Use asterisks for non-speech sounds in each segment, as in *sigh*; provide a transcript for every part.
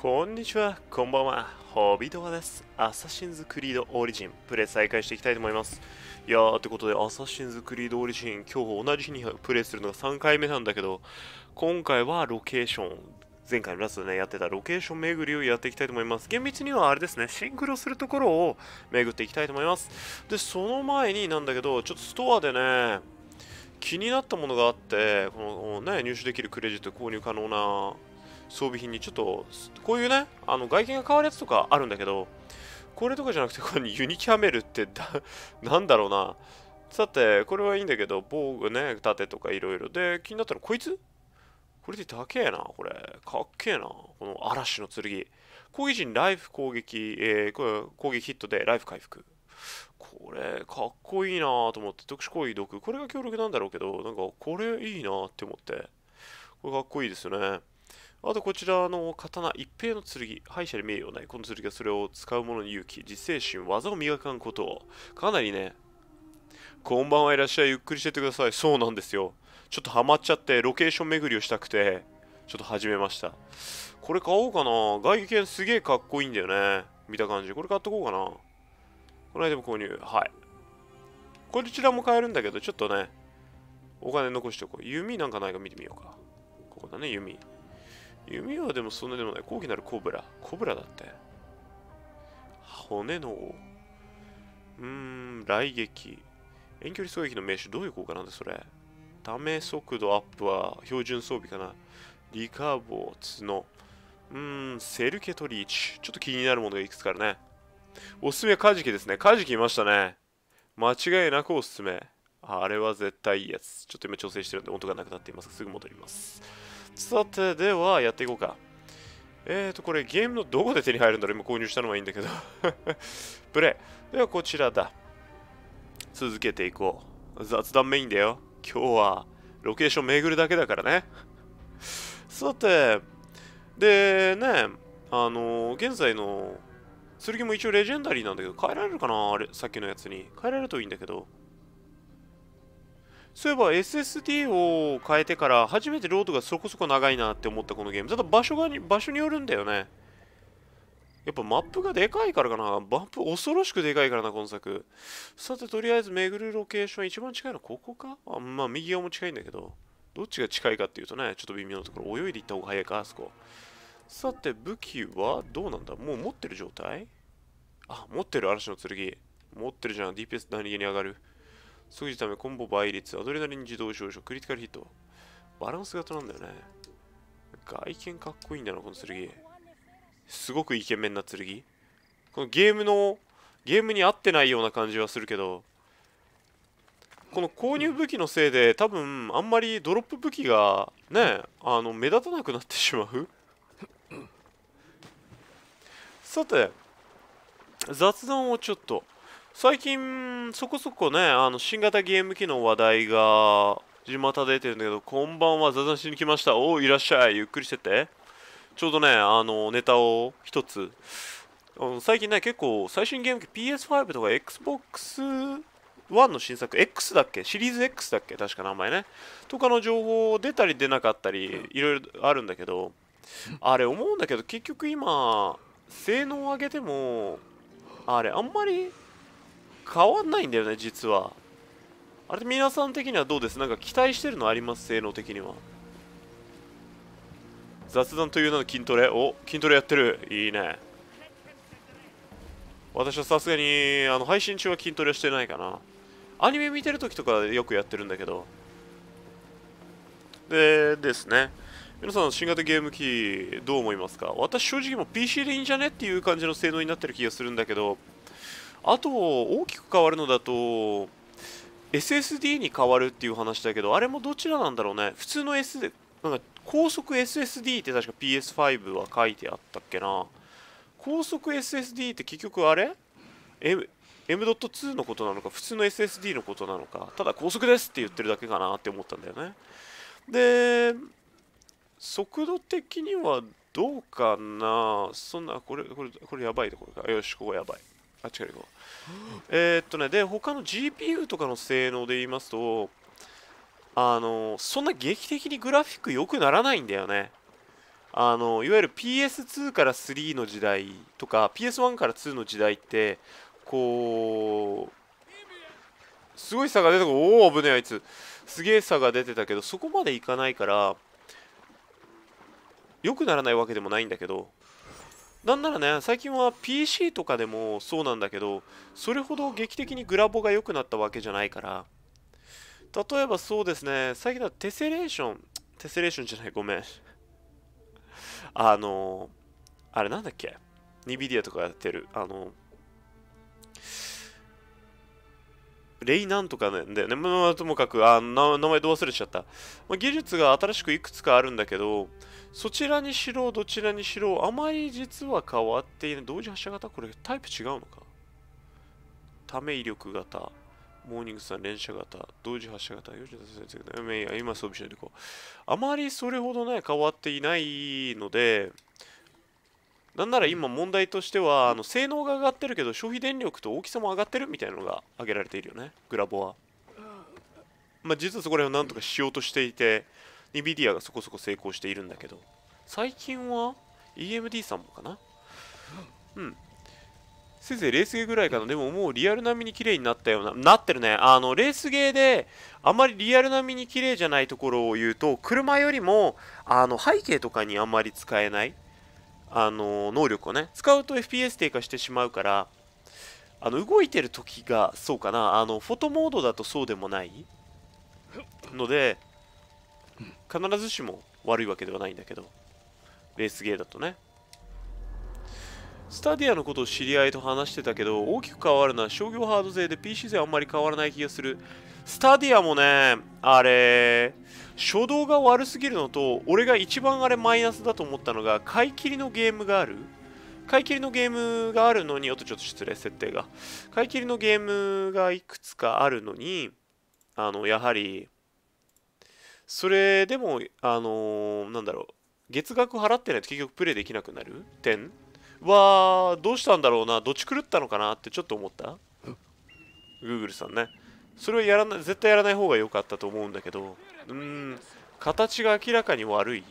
こんにちは、こんばんは、ホビドワです。アサシンズ・クリード・オリジン、プレイ再開していきたいと思います。いやー、ってことで、アサシンズ・クリード・オリジン、今日同じ日にプレイするのが3回目なんだけど、今回はロケーション、前回のラストでね、やってたロケーション巡りをやっていきたいと思います。厳密にはあれですね、シンクロするところを巡っていきたいと思います。で、その前になんだけど、ちょっとストアでね、気になったものがあって、このね、入手できるクレジット購入可能な装備品にちょっと、こういうね、あの外見が変わるやつとかあるんだけど、これとかじゃなくて、これユニキャメルってだ、*laughs* なんだろうな。さて、これはいいんだけど、防具ね、盾とかいろいろ。で、気になったらこいつこれで高えな、これ。かっけえな。この嵐の剣。攻撃陣、ライフ攻撃、えー、攻撃ヒットでライフ回復。これ、かっこいいなと思って、特殊行為毒。これが強力なんだろうけど、なんか、これいいなって思って。これかっこいいですよね。あとこちらの刀一平の剣、敗者に名誉ない。この剣がそれを使う者に勇気、自制心、技を磨かんことを。かなりね、こんばんはいらっしゃい、ゆっくりしててください。そうなんですよ。ちょっとハマっちゃって、ロケーション巡りをしたくて、ちょっと始めました。これ買おうかな。外見すげえかっこいいんだよね。見た感じ。これ買っとこうかな。この間も購入。はい。こちらも買えるんだけど、ちょっとね、お金残しておこう。弓なんかないか見てみようか。ここだね、弓。弓はでもそんなでもない。高貴なるコブラ。コブラだって。骨の王。うーん、雷撃。遠距離狙撃の名手、どういう効果なんだそれ。ダメ速度アップは標準装備かな。リカーボー、角。うーん、セルケトリーチ。ちょっと気になるものがいくつかあるね。おすすめカジキですね。カジキいましたね。間違いなくおすすめ。あれは絶対いいやつ。ちょっと今調整してるんで音がなくなっていますが、すぐ戻ります。さて、ではやっていこうか。えーと、これゲームのどこで手に入るんだろう今購入したのはいいんだけど *laughs* プレイ。ではこちらだ。続けていこう。雑談メインだよ。今日はロケーション巡るだけだからね。さて、でね、あの現在の剣も一応レジェンダリーなんだけど、変えられるかなあれ、さっきのやつに。変えられるといいんだけど。そういえば SSD を変えてから初めてロードがそこそこ長いなって思ったこのゲーム。ただ場所がに、場所によるんだよね。やっぱマップがでかいからかな。マップ恐ろしくでかいからな、今作。さて、とりあえず巡るロケーション一番近いのはここかあまあ、右側も近いんだけど。どっちが近いかっていうとね、ちょっと微妙なところ。泳いでいった方が早いか、あそこ。さて、武器はどうなんだもう持ってる状態あ、持ってる、嵐の剣。持ってるじゃん。DPS 何気に上がる。即時ためコンボ倍率、アドレナリン自動少々、クリティカルヒット。バランス型なんだよね。外見かっこいいんだな、この剣。すごくイケメンな剣。このゲームの、ゲームに合ってないような感じはするけど、この購入武器のせいで多分あんまりドロップ武器がねあの目立たなくなってしまうさて雑談をちょっと最近、そこそこね、あの、新型ゲーム機の話題が、元出てるんだけど、こんばんは、雑談しに来ました。おいらっしゃい。ゆっくりしてて。ちょうどね、あの、ネタを一つ。最近ね、結構、最新ゲーム機 PS5 とか Xbox One の新作、X だっけシリーズ X だっけ確か名前ね。とかの情報出たり出なかったり、いろいろあるんだけど、あれ思うんだけど、結局今、性能を上げても、あれ、あんまり変わんないんだよね実はあれ皆さん的にはどうですなんか期待してるのあります性能的には雑談という名の筋トレお筋トレやってるいいね私はさすがにあの配信中は筋トレしてないかなアニメ見てる時とかよくやってるんだけどでですね皆さん新型ゲーム機どう思いますか私正直もう PC でいいんじゃねっていう感じの性能になってる気がするんだけどあと大きく変わるのだと SSD に変わるっていう話だけどあれもどちらなんだろうね普通の S でなんか高速 SSD って確か PS5 は書いてあったっけな高速 SSD って結局あれ M M.2 のことなのか普通の SSD のことなのかただ高速ですって言ってるだけかなって思ったんだよねで速度的にはどうかなそんなこれこれこれやばいところかよしここやばいあっちから行こうえっとねで他の GPU とかの性能で言いますとあのそんな劇的にグラフィック良くならないんだよねあのいわゆる PS2 から3の時代とか PS1 から2の時代ってこうすごい差が出てくるおお危ねえあいつすげえ差が出てたけどそこまでいかないから良くならないわけでもないんだけどなんならね最近は PC とかでもそうなんだけどそれほど劇的にグラボが良くなったわけじゃないから例えばそうですね最近だテセレーションテセレーションじゃないごめん *laughs* あのあれなんだっけ NVIDIA とかやってるあのレイなんとかなんだよね。まあ、ともかく、あ名前どう忘れちゃった。まあ、技術が新しくいくつかあるんだけど、そちらにしろ、どちらにしろ、あまり実は変わっていない。同時発射型これタイプ違うのかため威力型、モーニングさん連射型、同時発射型、吉田先生、今装備しないでいこう。あまりそれほどね、変わっていないので、なんなら今問題としては、あの性能が上がってるけど、消費電力と大きさも上がってるみたいなのが挙げられているよね、グラボは。まあ、実はそこら辺をなんとかしようとしていて、NVIDIA がそこそこ成功しているんだけど最近は EMD さんもかなうんせいぜいレースゲーぐらいかなでももうリアル並みに綺麗になったようななってるねあのレースゲーであまりリアル並みに綺麗じゃないところを言うと車よりもあの背景とかにあんまり使えないあの能力をね使うと FPS 低下してしまうからあの動いてる時がそうかなあのフォトモードだとそうでもないので必ずしも悪いわけではないんだけど、レースゲーだとね。スタディアのことを知り合いと話してたけど、大きく変わるのは商業ハード勢で PC 勢あんまり変わらない気がする。スタディアもね、あれ、初動が悪すぎるのと、俺が一番あれマイナスだと思ったのが、買い切りのゲームがある。買い切りのゲームがあるのに、おっとちょっと失礼、設定が。買い切りのゲームがいくつかあるのに、あの、やはり、それでも、あのー、なんだろう、月額払ってないと結局プレイできなくなる点は、どうしたんだろうな、どっち狂ったのかなってちょっと思った ?Google さんね。それはやらない、絶対やらない方が良かったと思うんだけど、うん、形が明らかに悪い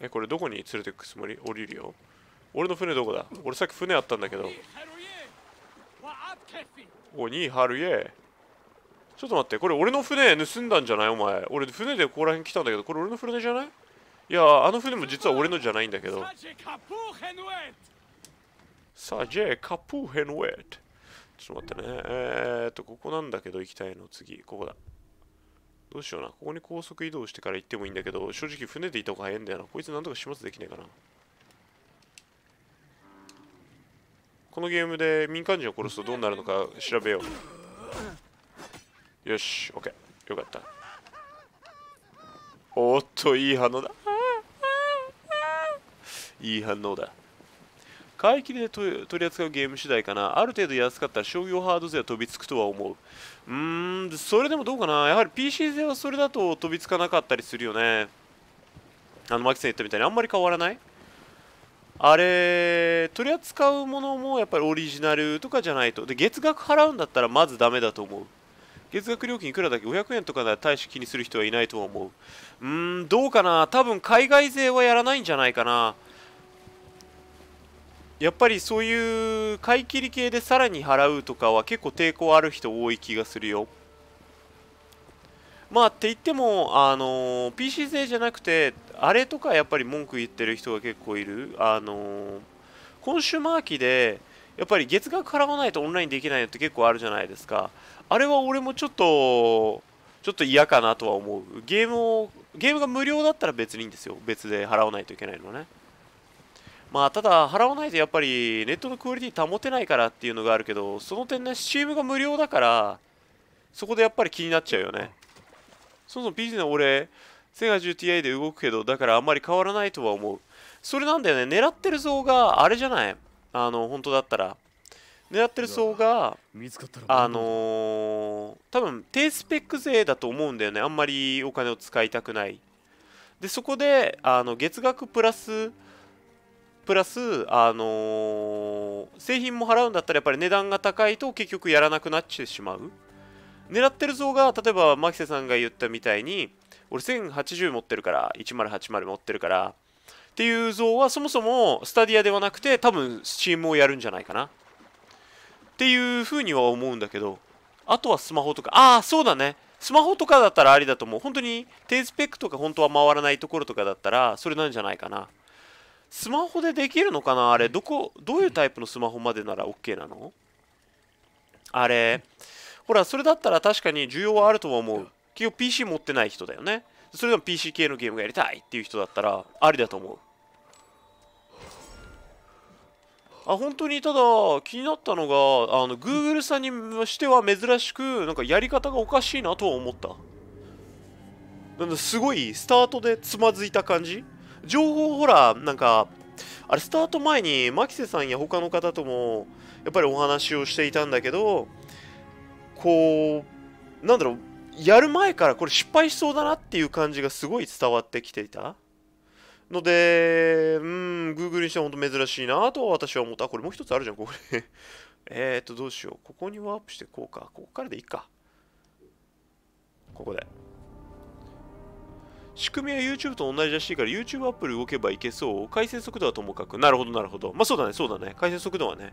え、これどこに連れてくつもり降りるよ。俺の船どこだ俺さっき船あったんだけどおにはるえちょっと待ってこれ俺の船盗んだんじゃないお前俺船でここら辺来たんだけどこれ俺の船じゃないいやあの船も実は俺のじゃないんだけどサジェカプーヘンウェットちょっと待ってねえー、っとここなんだけど行きたいの次ここだどうしようなここに高速移動してから行ってもいいんだけど正直船で行った方が早いんだよなこいつなんとか始末できねえかなこのゲームで民間人を殺すとどうなるのか調べようよし OK よかったおっといい反応だいい反応だ買い切りで取り扱うゲーム次第かなある程度安かったら商業ハード勢は飛びつくとは思ううーんそれでもどうかなやはり PC 勢はそれだと飛びつかなかったりするよねあのマキさん言ったみたいにあんまり変わらないあれ取り扱うものもやっぱりオリジナルとかじゃないとで月額払うんだったらまずダメだと思う月額料金いくらだっけ500円とかなら大して気にする人はいないと思ううーんどうかな多分海外勢はやらないんじゃないかなやっぱりそういう買い切り系でさらに払うとかは結構抵抗ある人多い気がするよまあって言っても、あの PC 勢じゃなくて、あれとかやっぱり文句言ってる人が結構いる。あのコンシューマー機で、やっぱり月額払わないとオンラインできないのって結構あるじゃないですか。あれは俺もちょっと、ちょっと嫌かなとは思う。ゲームを、ゲームが無料だったら別にいいんですよ。別で払わないといけないのね。まあ、ただ、払わないとやっぱりネットのクオリティ保てないからっていうのがあるけど、その点ね、c m が無料だから、そこでやっぱり気になっちゃうよね。そもそも PC の俺、セガ 10Ti で動くけど、だからあんまり変わらないとは思う。それなんだよね、狙ってる像が、あれじゃないあの、本当だったら。狙ってる層があのー、多分低スペック勢だと思うんだよねあんまりお金を使いたくないでそこであの月額プラスプラスあのー、製品も払うんだったらやっぱり値段が高いと結局やらなくなってしまう狙ってる像が例えば牧瀬さんが言ったみたいに俺1080持ってるから1080持ってるからっていう像はそもそもスタディアではなくて多分スチームをやるんじゃないかなっていうふうには思うんだけどあとはスマホとかああそうだねスマホとかだったらありだと思う本当に低スペックとか本当は回らないところとかだったらそれなんじゃないかなスマホでできるのかなあれどこどういうタイプのスマホまでなら OK なのあれ、うんほらそれだったら確かに需要はあるとは思う結局 PC 持ってない人だよねそれでも PC 系のゲームがやりたいっていう人だったらありだと思うあ本当にただ気になったのがあの Google さんにしては珍しくなんかやり方がおかしいなとは思ったなんかすごいスタートでつまずいた感じ情報ほらなんかあれスタート前に牧瀬さんや他の方ともやっぱりお話をしていたんだけどこうなんだろうやる前からこれ失敗しそうだなっていう感じがすごい伝わってきていたので、うん、Google にしては本当珍しいなと私は思った。あ、これもう一つあるじゃん、これ *laughs* えっと、どうしよう。ここにワープしてこうか。ここからでいいか。ここで。仕組みは YouTube と同じらしいから YouTube アップル動けばいけそう。回線速度はともかく。なるほど、なるほど。まあそうだね、そうだね。回線速度はね。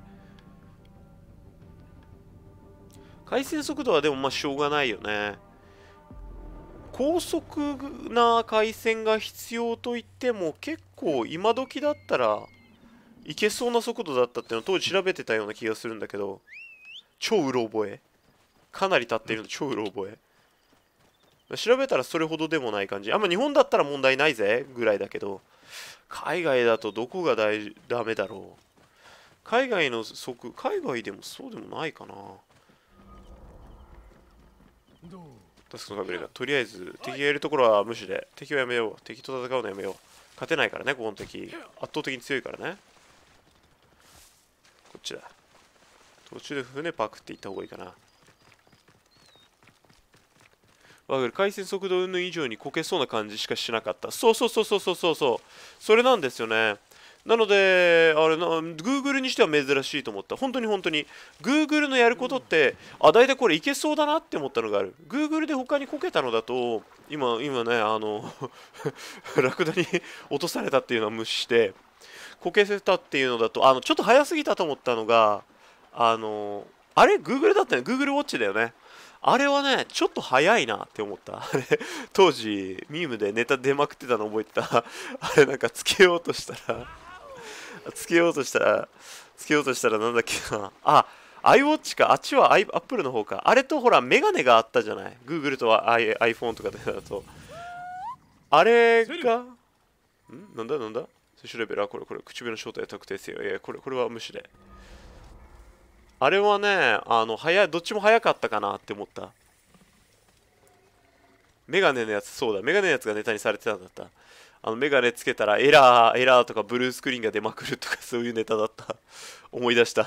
回線速度はでもまあしょうがないよね。高速な回線が必要といっても結構今時だったらいけそうな速度だったっていうのを当時調べてたような気がするんだけど超うろ覚えかなり経ってるの超うろ覚え調べたらそれほどでもない感じあんま日本だったら問題ないぜぐらいだけど海外だとどこがだいダメだろう海外の速海外でもそうでもないかなタスクのとりあえず敵がいるところは無視で敵をやめよう敵と戦うのやめよう勝てないからねここの敵圧倒的に強いからねこっちだ途中で船パクって行った方がいいかなわかる回線速度云々以上にこけそうな感じしかしなかったそうそうそうそうそうそうそれなんですよねなので、あれな、Google にしては珍しいと思った。本当に本当に。Google のやることって、あ、大体これいけそうだなって思ったのがある。Google で他にこけたのだと、今、今ね、あのラクダに落とされたっていうのは無視して、こけせたっていうのだと、あの、ちょっと早すぎたと思ったのが、あの、あれ ?Google だったね。Google Watch だよね。あれはね、ちょっと早いなって思った。あれ、当時、ミームでネタ出まくってたの覚えてた。あれなんかつけようとしたらつけようとしたら、つけようとしたらなんだっけな。あ、iWatch か。あっちは Apple の方か。あれとほら、メガネがあったじゃない。Google と I p h o n e とかだと。あれが、んなんだなんだ摂取レベル、はこれこれ、唇の正体を特定せよ。や、これ、これは無視で。あれはね、あの、早い、どっちも早かったかなって思った。メガネのやつ、そうだ、メガネのやつがネタにされてたんだった。あの、メガネつけたらエラー、エラーとかブルースクリーンが出まくるとかそういうネタだった。*laughs* 思い出した。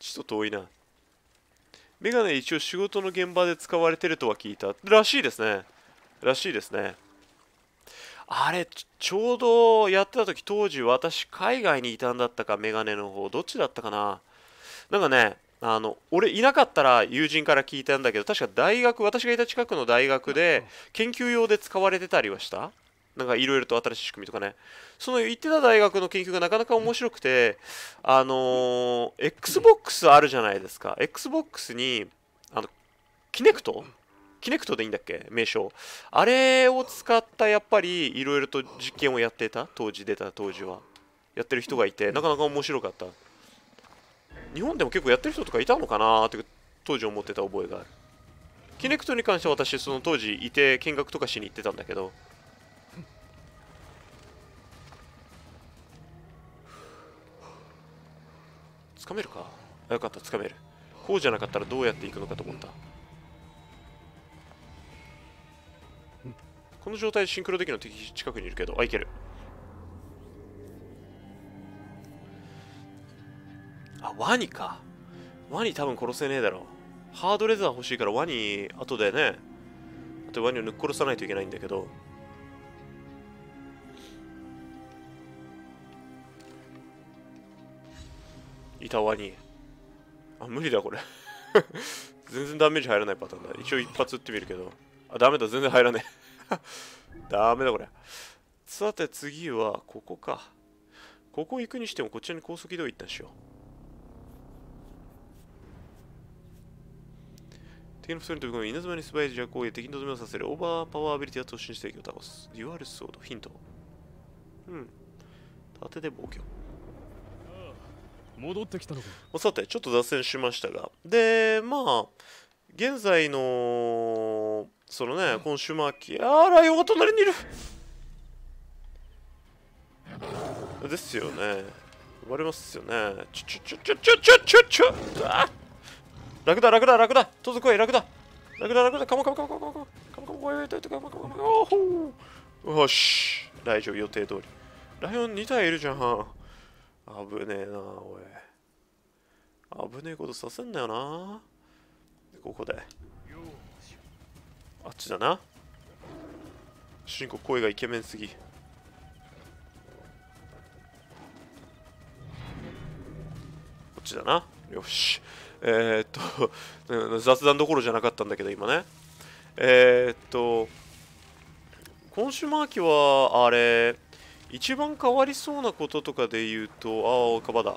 ちょっと遠いな。メガネ一応仕事の現場で使われてるとは聞いた。らしいですね。らしいですね。あれ、ちょうどやってた時、当時私海外にいたんだったか、メガネの方。どっちだったかな。なんかね、あの俺いなかったら友人から聞いたんだけど確か大学私がいた近くの大学で研究用で使われてたりはしたなんかいろいろと新しい仕組みとかねその行ってた大学の研究がなかなか面白くてあのー、XBOX あるじゃないですか XBOX にあのキネクトキネクトでいいんだっけ名称あれを使ったやっぱりいろいろと実験をやってた当時出た当時はやってる人がいてなかなか面白かった日本でも結構やってる人とかいたのかなって当時思ってた覚えがあるキネクトに関しては私その当時いて見学とかしに行ってたんだけどつかめるかよかったつかめるこうじゃなかったらどうやっていくのかと思ったこの状態でシンクロできるの敵近くにいるけどあいけるあ、ワニか。ワニ多分殺せねえだろ。ハードレザー欲しいからワニ、後でね、あとワニをぬっ殺さないといけないんだけど。いたワニ。あ、無理だこれ *laughs* 全然ダメージ入らないパターンだ。一応一発撃ってみるけど。あ、ダメだ、全然入らねえ *laughs* ダメだこれ。さて次は、ここか。ここ行くにしてもこっちに高速移動行ったんしよう。敵のストにスびイみ、稲妻に素早い自攻撃、敵の止めをさせる、オーバーパワーアビリティは突進して敵を倒す。デュアルソード、ヒント。うん。盾で防御。戻ってきたのかさて、ちょっと脱線しましたが。で、まあ、現在の、そのね、今週末ーあら、よガ隣にいるですよね。割れますよね。ちょちょちょちょちょちょちょちょ楽だ楽だ楽だ届くわ楽だ楽だ楽だカモカモカモカモカモカモカモカモカモカモカモカモカモカモよし大丈夫予定通りライオン2体いるじゃん危ねえなおい危ねえことさせんなよなここであっちだな主人公声がイケメンすぎこっちだなよしえー、っと *laughs* 雑談どころじゃなかったんだけど今ねえー、っと今週末はあれ一番変わりそうなこととかで言うとああカバだ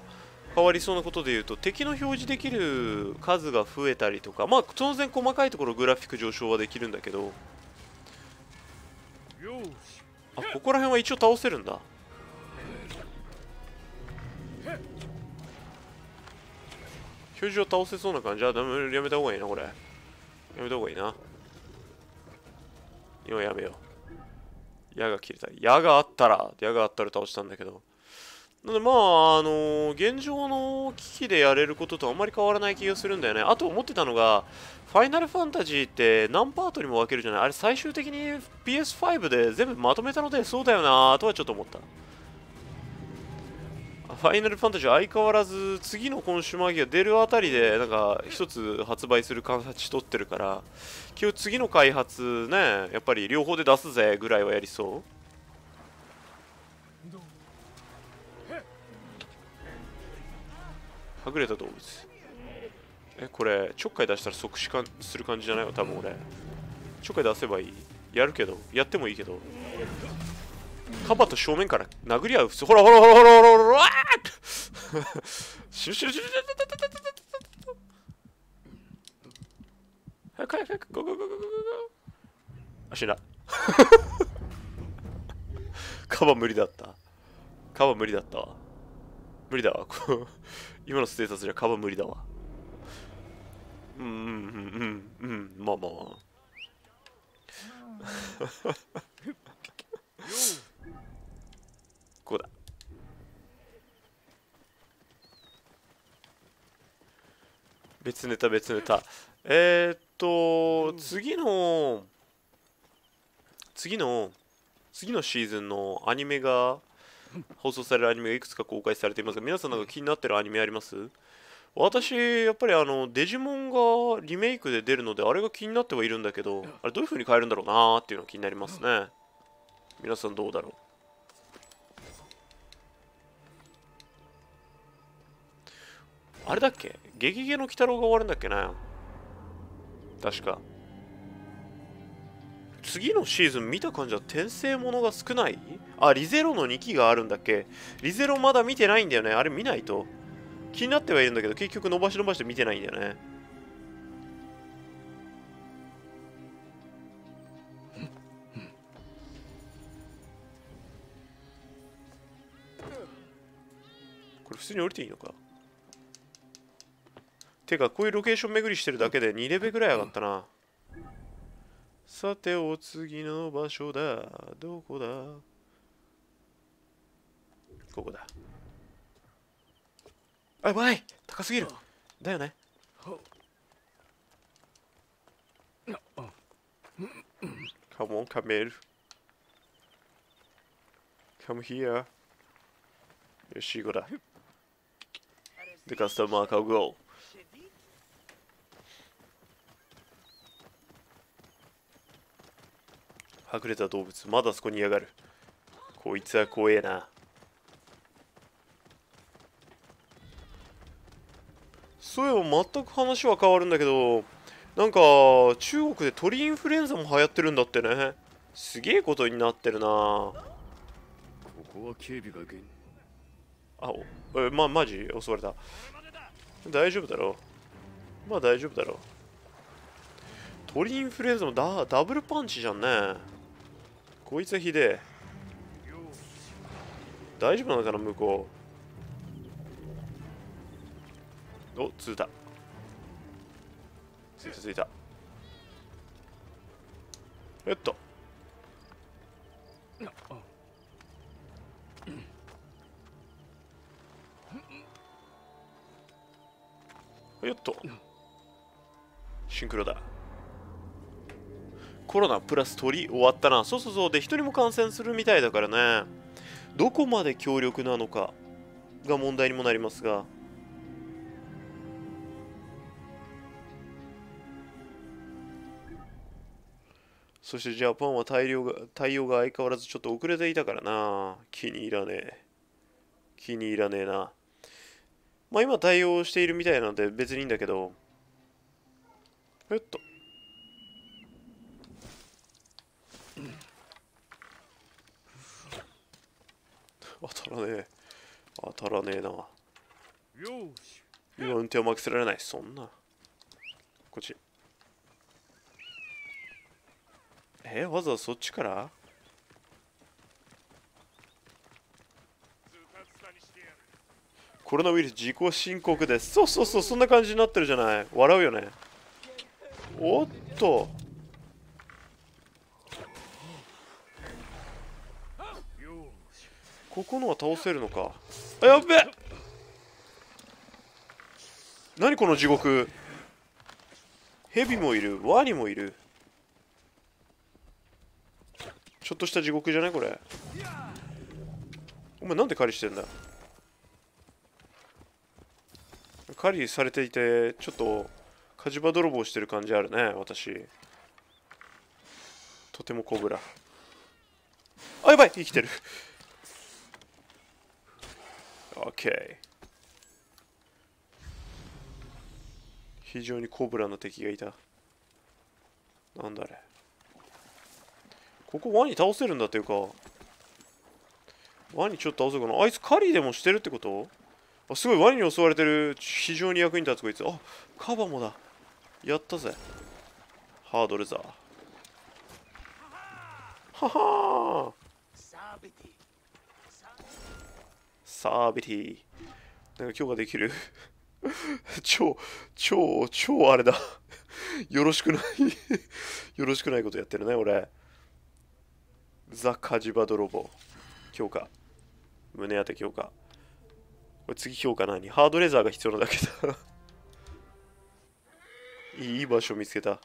変わりそうなことで言うと敵の表示できる数が増えたりとかまあ当然細かいところグラフィック上昇はできるんだけどあここら辺は一応倒せるんだ巨獣を倒せそうな感じはダメやめた方がいいなこれやめた方がいいな今やめよう矢が切れた矢があったら矢があったら倒したんだけどなのでまああのー、現状の危機でやれることとあんまり変わらない気がするんだよねあと思ってたのがファイナルファンタジーって何パートにも分けるじゃないあれ最終的に PS5 で全部まとめたのでそうだよなとはちょっと思ったファイナルファンタジー相変わらず次の今週間際出るあたりでなんか一つ発売する形取ってるから今日次の開発ねやっぱり両方で出すぜぐらいはやりそうはぐれた動物えこれちょっかい出したら即死かする感じじゃないよ多分俺ちょっかい出せばいいやるけどやってもいいけどカバと正面から殴り合う普通ほらほらほらほらほらほらほらあ死んだカバ無理だったカバ無理だったわ無理だわ今のステータスカバ無理だわうんうんうんうんうんまあまあまあこ別ネタ別ネタえー、っと次の次の次のシーズンのアニメが放送されるアニメがいくつか公開されていますが皆さんなんか気になってるアニメあります私やっぱりあのデジモンがリメイクで出るのであれが気になってはいるんだけどあれどういう風に変えるんだろうなーっていうのが気になりますね皆さんどうだろうあれだっけゲゲゲの鬼太郎が終わるんだっけな確か。次のシーズン見た感じは転生ものが少ないあ、リゼロの2期があるんだっけリゼロまだ見てないんだよね。あれ見ないと。気になってはいるんだけど、結局伸ばし伸ばして見てないんだよね。これ普通に降りていいのかてかこういうロケーション巡りしてるだけで2レベルぐらい上がったなさてお次の場所だどこだここだあやばい高すぎるだよねカモンカメル Come よし、行こう The customer 隠れた動物まだそこにやがるこいつは怖えなそういえば全く話は変わるんだけどなんか中国で鳥インフルエンザも流行ってるんだってねすげえことになってるなここは警備が現あおえまマジ襲われた大丈夫だろうまあ大丈夫だろう鳥インフルエンザもダダブルパンチじゃんねこいつはひでえ大丈夫なのかな向こうおついたついたついたえっとよっとシンクロだコロナプラス取り終わったな。そうそうそう。で、一人も感染するみたいだからね。どこまで強力なのかが問題にもなりますが。そしてジャパンは対応が対応が相変わらずちょっと遅れていたからな。気に入らねえ。気に入らねえな。まあ今対応しているみたいなので別にいいんだけど。えっと。当たらねえ当たらねえな今運転を任せられないそんなこっちえわざわざそっちからコロナウイルス自己申告ですそうそうそうそんな感じになってるじゃない笑うよねおっとここのは倒せるのかあやべ何この地獄ヘビもいるワニもいるちょっとした地獄じゃないこれお前なんで狩りしてんだ狩りされていてちょっと火事場泥棒してる感じあるね私とてもコブラあやばい生きてる OK 非常にコブラの敵がいたなんだあれここワニ倒せるんだっていうかワニちょっと倒そうかなあいつ狩りでもしてるってことあすごいワニに襲われてる非常に役に立つこいつあカバもだやったぜハードルザははーサービティ。なんか今日ができる *laughs* 超、超、超あれだよろしくない *laughs* よろしくないことやってるね、俺。ザ・カジバ泥棒。強化。胸当て強化。これ次強化何ハードレザーが必要なだけだ *laughs* いい場所見つけた。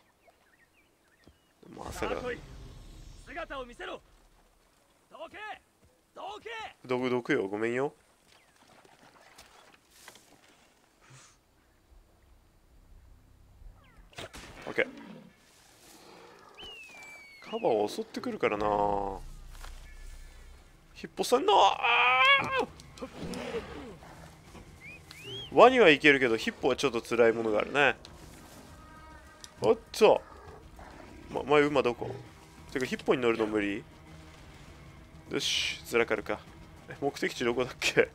まさか。姿を見せろどけどけどくどくよ、ごめんよ。OK カバーを襲ってくるからなヒッポさんのワニはいけるけどヒッポはちょっと辛いものがあるねおっとま、前馬どこてかヒッポに乗るの無理よしずらかるか目的地どこだっけ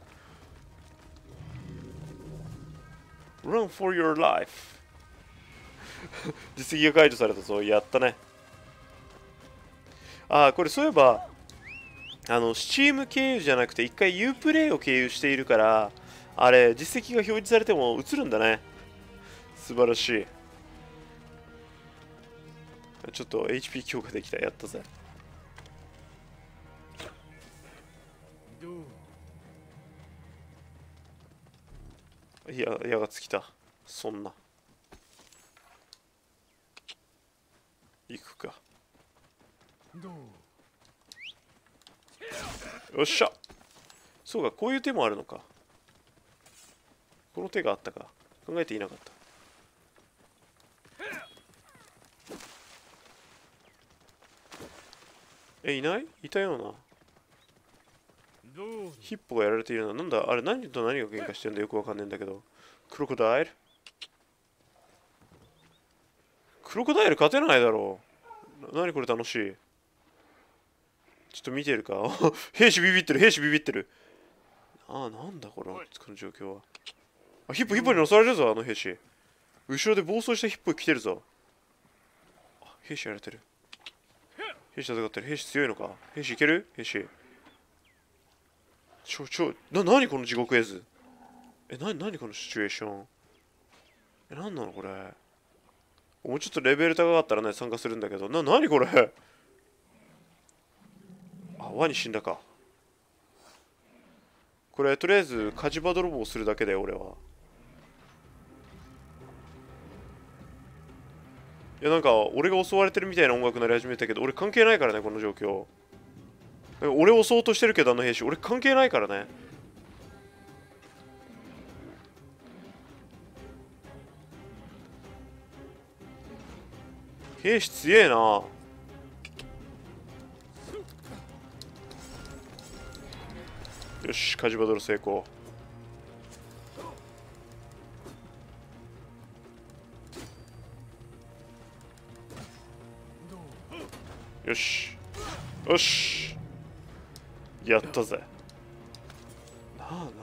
Run for your life *laughs* 実績が解除されたぞやったねああこれそういえばあの Steam 経由じゃなくて一回 Uplay を経由しているからあれ実績が表示されても映るんだね素晴らしいちょっと HP 強化できたやったぜいや矢がつきたそんな行くかよっしゃそうかこういう手もあるのかこの手があったか考えていなかったえいないいたようなヒッポがやられているななんだあれ何と何が喧嘩してるんだよくわかんねえんだけどクロコダイルクロコダイル勝てないだろうな何これ楽しいちょっと見てるか *laughs* 兵士ビビってる兵士ビビってるああなんだこれこの状況はあヒップヒップに襲われるぞあの兵士後ろで暴走したヒップ来てるぞあ兵士やられてる兵士戦ってる兵士強いのか兵士いける兵士ちょちょな何この地獄絵図えな何このシチュエーションえ何なのこれもうちょっとレベル高かったらね参加するんだけどな何これあワニ死んだかこれとりあえず火事場泥棒するだけで俺はいやなんか俺が襲われてるみたいな音楽になり始めたけど俺関係ないからねこの状況俺襲おうとしてるけどあの兵士俺関係ないからね兵士強えなよしカジバトル成功よしよしやったぜ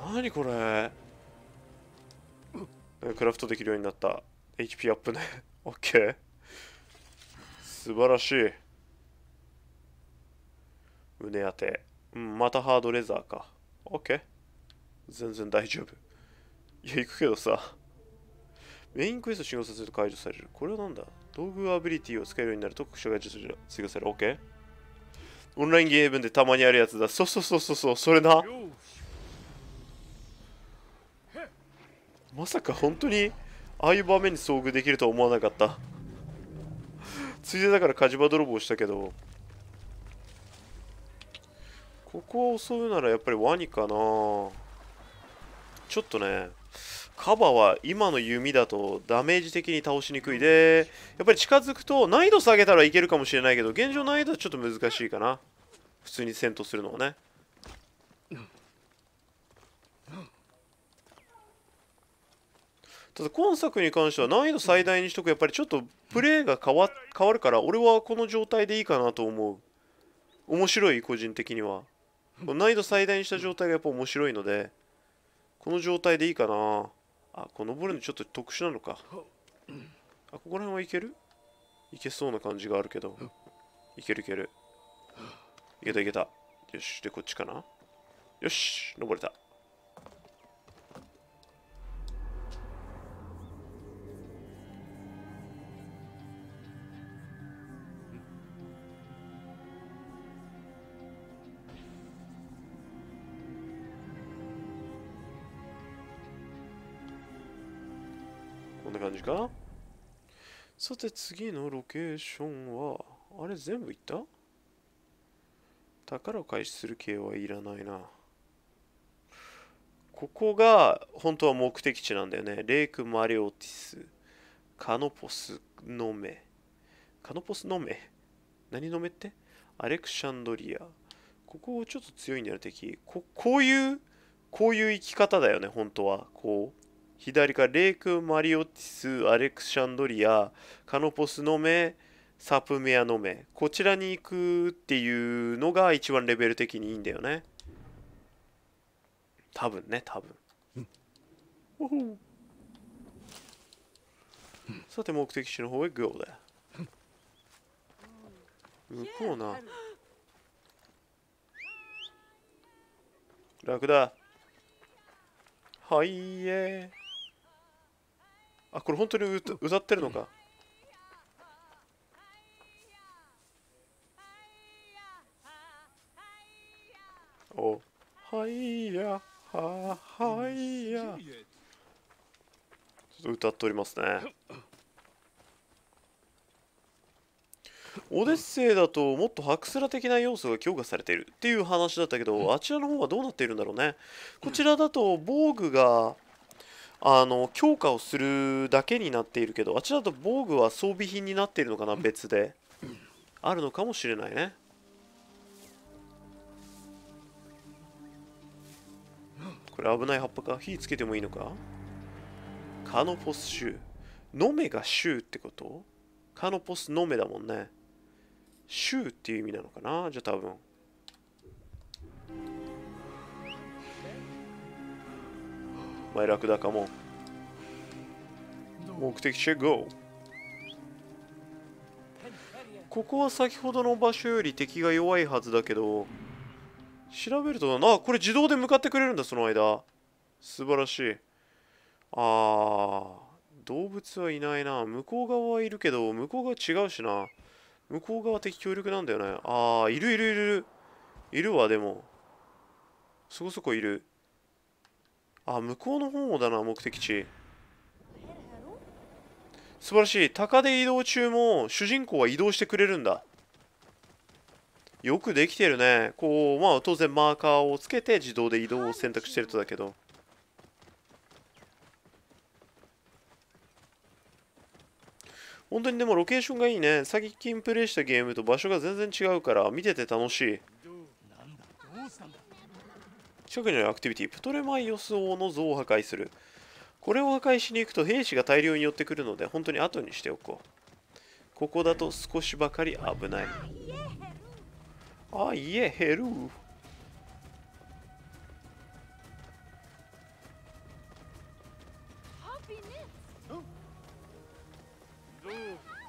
ななにこれクラフトできるようになった HP アップね OK 素晴らしい胸当て、うん、またハードレザーか OK 全然大丈夫いや行くけどさメインクエスト使用させると解除されるこれは何だ道具アビリティを使えるようになると特殊が追加される OK オンラインゲームでたまにあるやつだそうそうそうそうそうそれなまさか本当にああいう場面に遭遇できるとは思わなかったついでだから火事場泥棒したけどここを襲うならやっぱりワニかなちょっとねカバは今の弓だとダメージ的に倒しにくいでやっぱり近づくと難易度下げたらいけるかもしれないけど現状難易度はちょっと難しいかな普通に戦闘するのはねただ今作に関しては難易度最大にしとくやっぱりちょっとプレイが変わ変わるから俺はこの状態でいいかなと思う面白い個人的には難易度最大にした状態がやっぱ面白いのでこの状態でいいかなあこの登るのちょっと特殊なのかあここら辺はいけるいけそうな感じがあるけどいけるいけるいけたいけたよしでこっちかなよし登れたかさて次のロケーションは、あれ全部いった宝を開始する系はいらないな。ここが本当は目的地なんだよね。レイク・マリオティス、カノポス・ノメ。カノポス・ノメ何ノメってアレクシャンドリア。ここちょっと強いんだよ、敵。こ、こういう、こういう生き方だよね、本当は。こう。左らレイク・マリオティス・アレクシャンドリアカノポスの目サプメアの目こちらに行くっていうのが一番レベル的にいいんだよね多分ね多分さて目的地の方へ行 o 向こうな楽だはいえーあこれ本当に歌ってるのかおはいやははいやちょっと歌っておりますね *laughs* オデッセイだともっと白スラ的な要素が強化されているっていう話だったけどあちらの方はどうなっているんだろうねこちらだと防具があの強化をするだけになっているけどあっちだと防具は装備品になっているのかな別であるのかもしれないねこれ危ない葉っぱか火つけてもいいのかカノポス州ノメが州ってことカノポスノメだもんね州っていう意味なのかなじゃあ多分前ラクかも目的地へ GO ここは先ほどの場所より敵が弱いはずだけど調べるとあこれ自動で向かってくれるんだその間素晴らしいあー動物はいないな向こう側はいるけど向こう側違うしな向こう側敵強力なんだよねああいるいるいるいるわでもそこそこいるあ向こうの方だな目的地素晴らしい鷹で移動中も主人公は移動してくれるんだよくできてるねこうまあ当然マーカーをつけて自動で移動を選択してるとだけど本当にでもロケーションがいいね最近プレイしたゲームと場所が全然違うから見てて楽しい近くにあるアクティビティ、プトレマイオス王の像を破壊する。これを破壊しに行くと兵士が大量に寄ってくるので、本当に後にしておこう。ここだと少しばかり危ない。あ、いえ、ヘルー。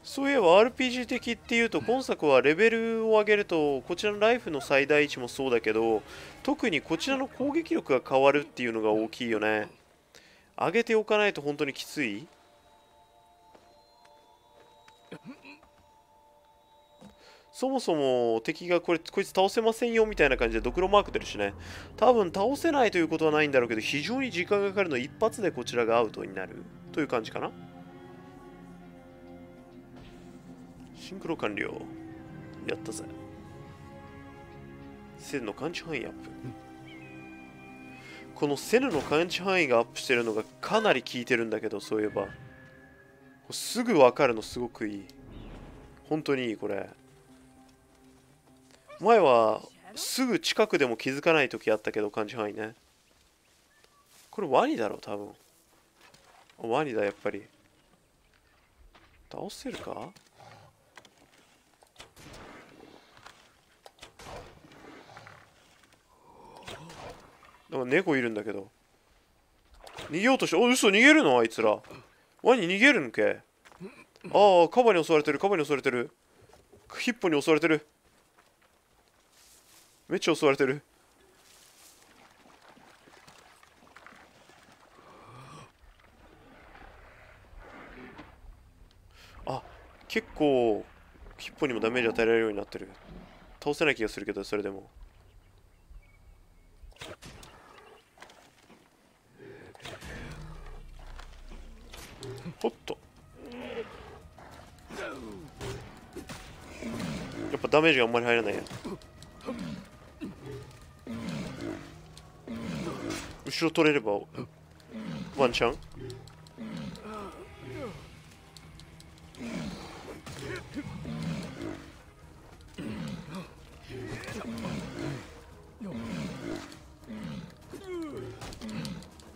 そういえば RPG 的っていうと今作はレベルを上げるとこちらのライフの最大値もそうだけど特にこちらの攻撃力が変わるっていうのが大きいよね上げておかないと本当にきついそもそも敵がこれこいつ倒せませんよみたいな感じでドクロマーク出るしね多分倒せないということはないんだろうけど非常に時間がかかるの一発でこちらがアウトになるという感じかなシンクロ完了やったぜセルの感知範囲アップ、うん、このセルの感知範囲がアップしてるのがかなり効いてるんだけどそういえばすぐ分かるのすごくいい本当にいいこれ前はすぐ近くでも気づかない時あったけど感知範囲ねこれワニだろ多分ワニだやっぱり倒せるかなんか猫いるんだけど逃げようとしてお嘘逃げるのあいつらワニ逃げるんけああカバに襲われてるカバに襲われてるヒッポに襲われてるめっちゃ襲われてるあ結構ヒッポにもダメージ与えられるようになってる倒せない気がするけどそれでもおっとやっぱダメージがあんまり入らないや後ろ取れればワンチャン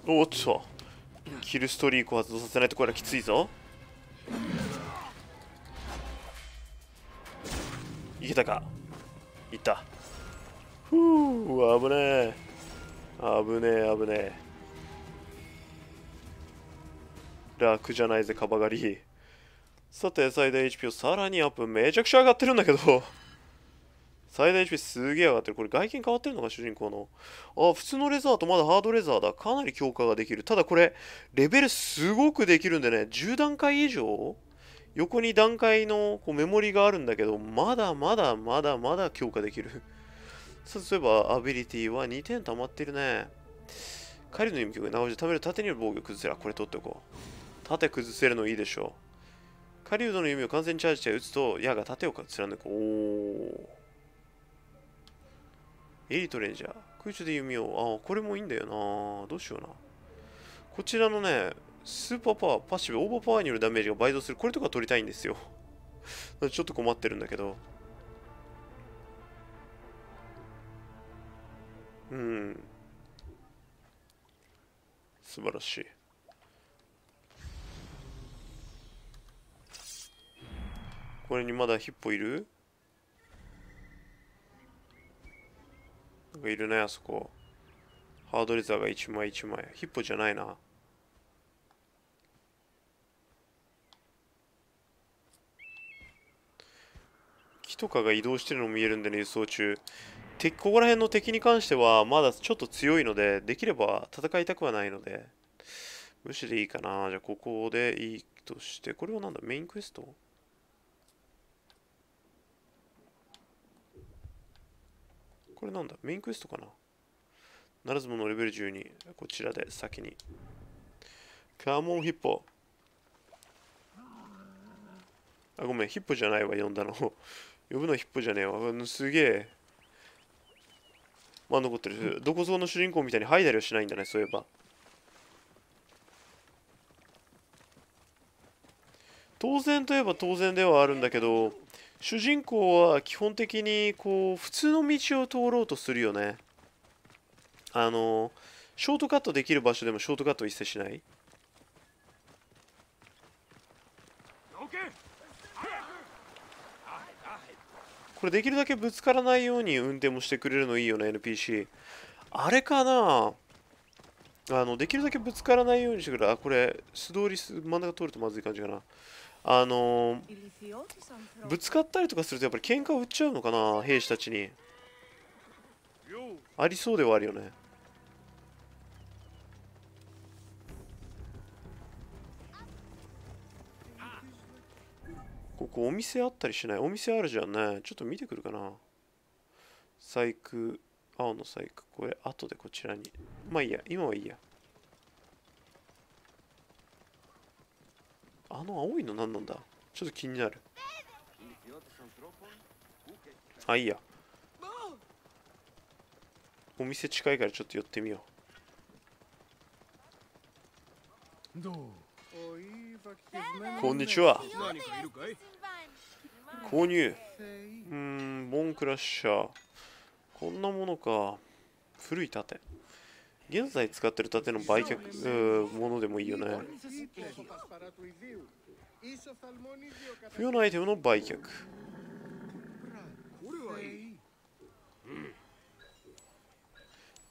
おっとキルストリークを発動させないとこれはきついぞいけたかいったふう危ねえ危ねえ危ねえ楽じゃないぜカバガりさて最大 HP をさらにアップめちゃくちゃ上がってるんだけど最大 HP すげえ上がってる。これ外見変わってるのか、主人公の。あ、普通のレザーとまだハードレザーだ。かなり強化ができる。ただこれ、レベルすごくできるんでね、10段階以上横に段階のこうメモリがあるんだけど、まだまだまだまだ強化できる。*laughs* そういえば、アビリティは2点溜まってるね。狩りの意味を直して食べる縦による防御崩せら。これ取っておこう。縦崩せるのいいでしょう。狩人の弓を完全にチャージして撃つと矢が盾を貫く。おー。エリートレンジャー。空中で弓を。あ、これもいいんだよな。どうしような。こちらのね、スーパーパワー、パッシブ、オーバーパワーによるダメージが倍増する。これとか取りたいんですよ。*laughs* ちょっと困ってるんだけど。うん。素晴らしい。これにまだヒッポいるなんかいるね、あそこ。ハードレザーが一枚一枚。ヒップじゃないな。木とかが移動してるのも見えるんでね、輸送中。敵ここら辺の敵に関しては、まだちょっと強いので、できれば戦いたくはないので、無視でいいかな。じゃあ、ここでいいとして、これはなんだメインクエストこれなんだメインクエストかなならず者レベル12。こちらで先に。カモンヒッポ。あ、ごめん、ヒッポじゃないわ、呼んだの。呼ぶのヒッポじゃねえわ。うん、すげえ。まあ残ってる。どこぞの主人公みたいにハイダりはしないんだね、そういえば。当然といえば当然ではあるんだけど、主人公は基本的にこう普通の道を通ろうとするよねあのショートカットできる場所でもショートカット一切しないこれできるだけぶつからないように運転もしてくれるのいいよね NPC あれかなあのできるだけぶつからないようにしてくれあこれ素通り真ん中通るとまずい感じかなあのぶつかったりとかするとやっぱり喧嘩を売っちゃうのかな兵士たちにありそうではあるよねここお店あったりしないお店あるじゃんねちょっと見てくるかな細工青の細工これ後でこちらにまあいいや今はいいやあの青いの何なんだちょっと気になるあいいやお店近いからちょっと寄ってみようこんにちは購入うんボンクラッシャーこんなものか古い盾現在使ってる建物の売却ものでもいいよね不要なアイテムの売却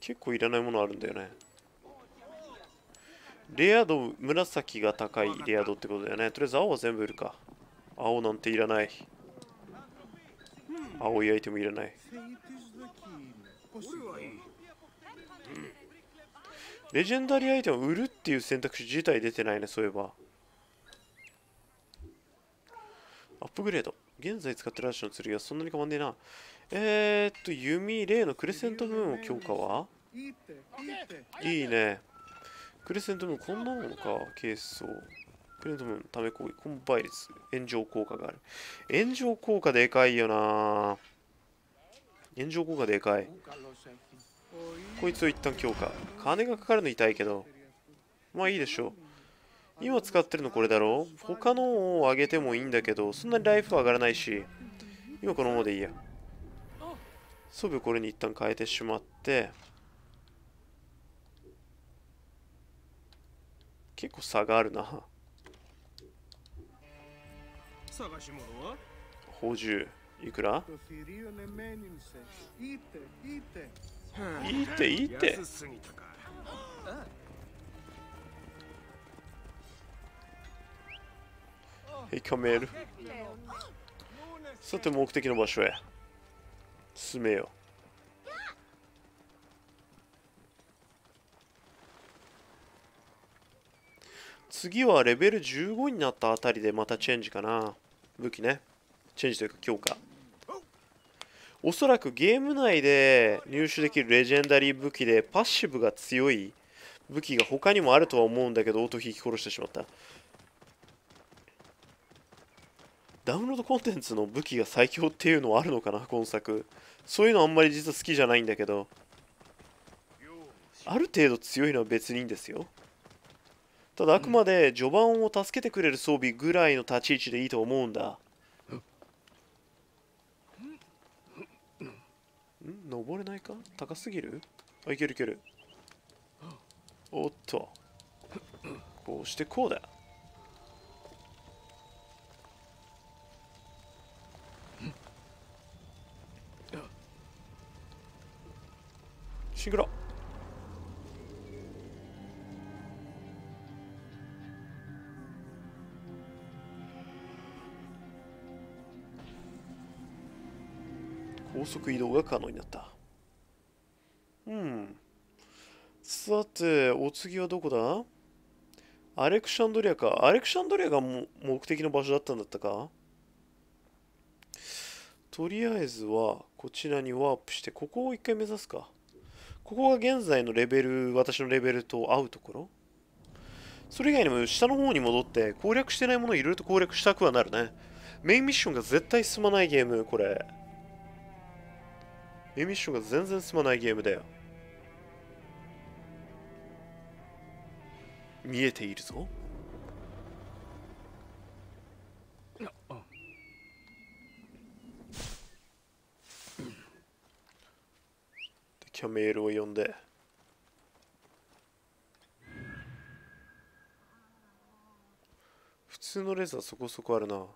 結構いらないものあるんだよねレア度紫が高いレア度ってことだよねとりあえず青は全部売るか青なんていらない青いアイテムいらないレジェンダリーアイテムを売るっていう選択肢自体出てないね、そういえば。アップグレード。現在使ってるアッシュの剣はそんなに変わんねえな。えー、っと、弓、例のクレセントムーンを強化はいいね。クレセントムーン、こんなものか、ケースを。クレセントムーン、ため攻撃、コンバイ率、炎上効果がある。炎上効果でかいよな炎上効果でかい。こいつを一旦強化金がかかるの痛いけどまあいいでしょう今使ってるのこれだろ他のを上げてもいいんだけどそんなにライフは上がらないし今このままでいいや装備をこれに一旦変えてしまって結構差があるな宝珠いくらいいっていいってはいカメールさて目的の場所へ進めよう次はレベル15になったあたりでまたチェンジかな武器ねチェンジというか強化おそらくゲーム内で入手できるレジェンダリー武器でパッシブが強い武器が他にもあるとは思うんだけど音引き殺してしまったダウンロードコンテンツの武器が最強っていうのはあるのかな今作そういうのあんまり実は好きじゃないんだけどある程度強いのは別にいいんですよただあくまで序盤を助けてくれる装備ぐらいの立ち位置でいいと思うんだん登れないか高すぎるあいけるいけるおっとこうしてこうだシングロ高速移動が可能になったうんさてお次はどこだアレクシャンドリアかアレクシャンドリアが目的の場所だったんだったかとりあえずはこちらにワープしてここを一回目指すかここが現在のレベル私のレベルと合うところそれ以外にも下の方に戻って攻略してないものをいろいろと攻略したくはなるねメインミッションが絶対進まないゲームこれエミッションが全然すまないゲームだよ見えているぞキャメールを呼んで普通のレーザーそこそこあるな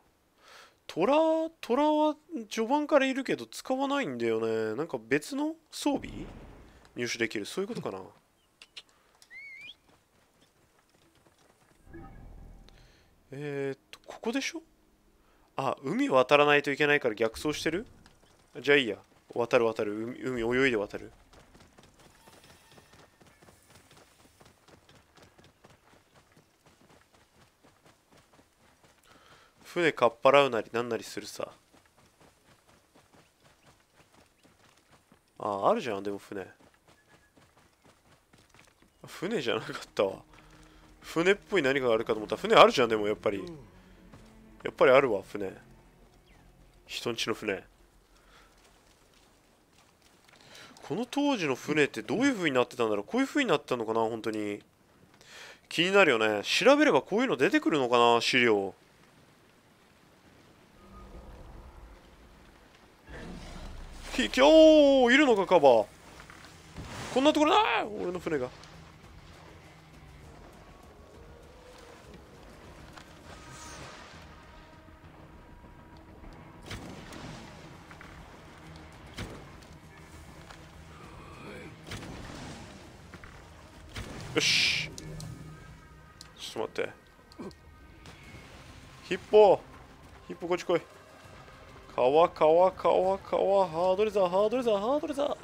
虎虎は序盤からいるけど使わないんだよねなんか別の装備入手できるそういうことかな *laughs* えー、っとここでしょあ海渡らないといけないから逆走してるじゃあいいや渡る渡る海泳いで渡る船かっぱらうなりなんなりするさああるじゃんでも船船じゃなかったわ船っぽい何かがあるかと思った船あるじゃんでもやっぱりやっぱりあるわ船人んちの船この当時の船ってどういう風になってたんだろうこういう風になったのかな本当に気になるよね調べればこういうの出てくるのかな資料ひきょういるのかカバーこんなところだ俺の船がよしちょっと待ってヒッポヒッポこっち来い川、川、川、川、ハードルザー、ハードルザー、ハードルザ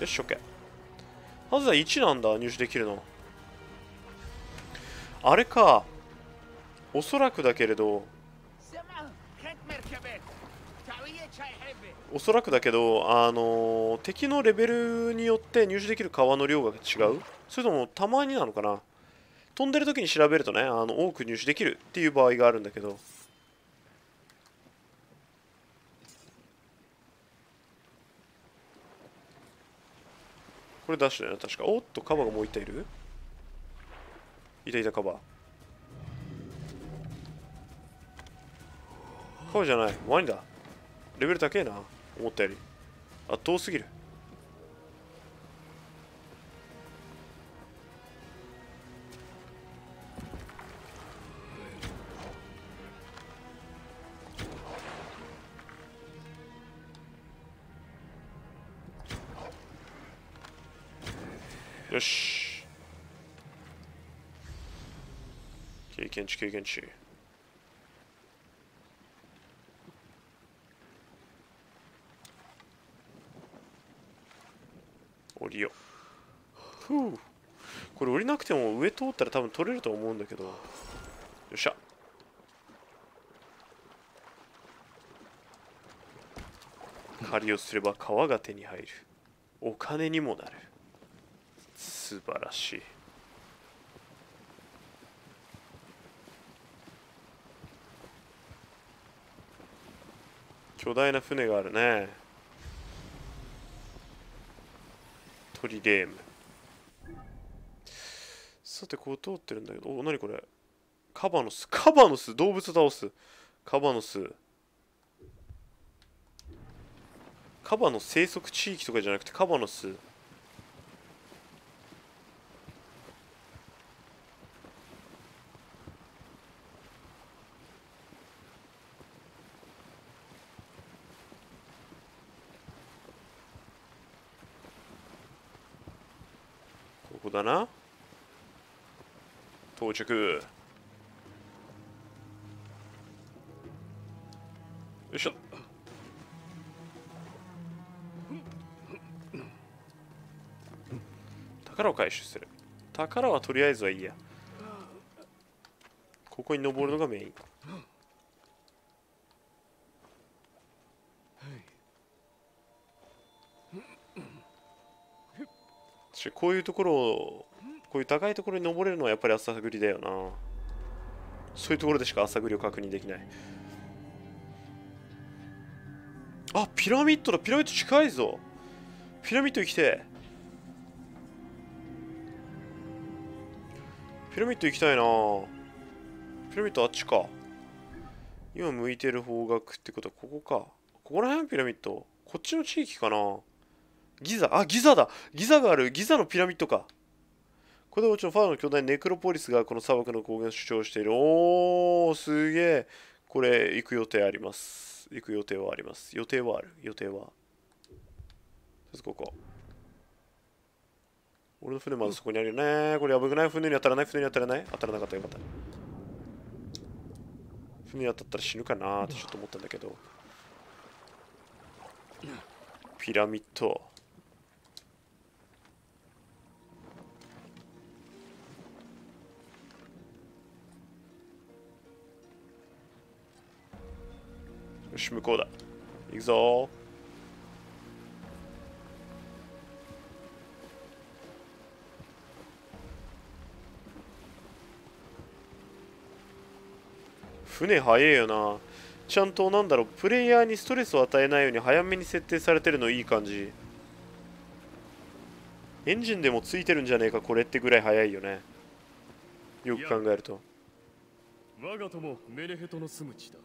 ー。よし、OK。ハードルザー1なんだ、入手できるの。あれか。おそらくだけれど、おそらくだけど、あのー、敵のレベルによって入手できる川の量が違うそれともたまになのかな飛んでる時に調べるとねあの多く入手できるっていう場合があるんだけどこれダッシュだよな確かおっとカバーがもう一体いるいたいたカバー。カバーじゃないワニだレベル高えな思ったより圧倒すぎるよし経験値経験値降りようふうこれ降りなくても上通ったら多分取れると思うんだけどよっしゃ狩りをすれば川が手に入るお金にもなる素晴らしい巨大な船があるねトリデームさてこう通ってるんだけどお何これカバノスカバノス動物倒すカバノスカバの生息地域とかじゃなくてカバノス到着よいしょ宝を回収する宝はとりあえずはいいやここに登るのがメインこういうところをこういう高いところに登れるのはやっぱり朝繰りだよなそういうところでしか朝繰りを確認できないあピラミッドだピラミッド近いぞピラミッド行きてピラミッド行きたいなピラミッドあっちか今向いてる方角ってことはここかここら辺ピラミッドこっちの地域かなギザあギザだギザがあるギザのピラミッドかこれでもちろんファーの巨大ネクロポリスがこの砂漠の高原を主張している。おー、すげえ。これ、行く予定あります。行く予定はあります。予定はある。予定は。ここ。俺の船まだそこにあるよね。これ危くない船に当たらない船に当たらない当たらなかったよかった。船に当たったら死ぬかなってちょっと思ったんだけど。ピラミッド。し向こうだ行くぞ船早えよなちゃんとなんだろうプレイヤーにストレスを与えないように早めに設定されてるのいい感じエンジンでもついてるんじゃねえかこれってぐらい早いよねよく考えると我が友メレヘトの住む地だ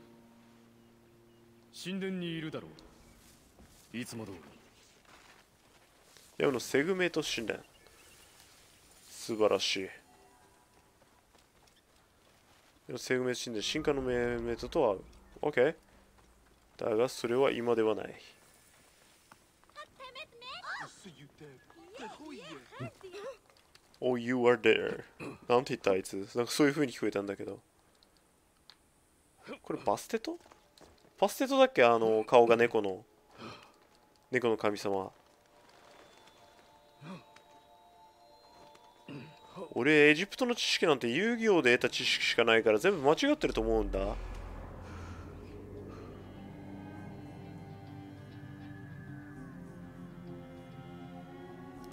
神殿にいるだろういつも通りでもセグメント神殿素晴らしいでもセグメント神殿進化のメメトとは合う OK だがそれは今ではないお、o you are there なんて言ったあいつなんかそういうふうに聞こえたんだけどこれバステトパステトだっけあの顔が猫の猫の神様俺エジプトの知識なんて遊戯王で得た知識しかないから全部間違ってると思うんだな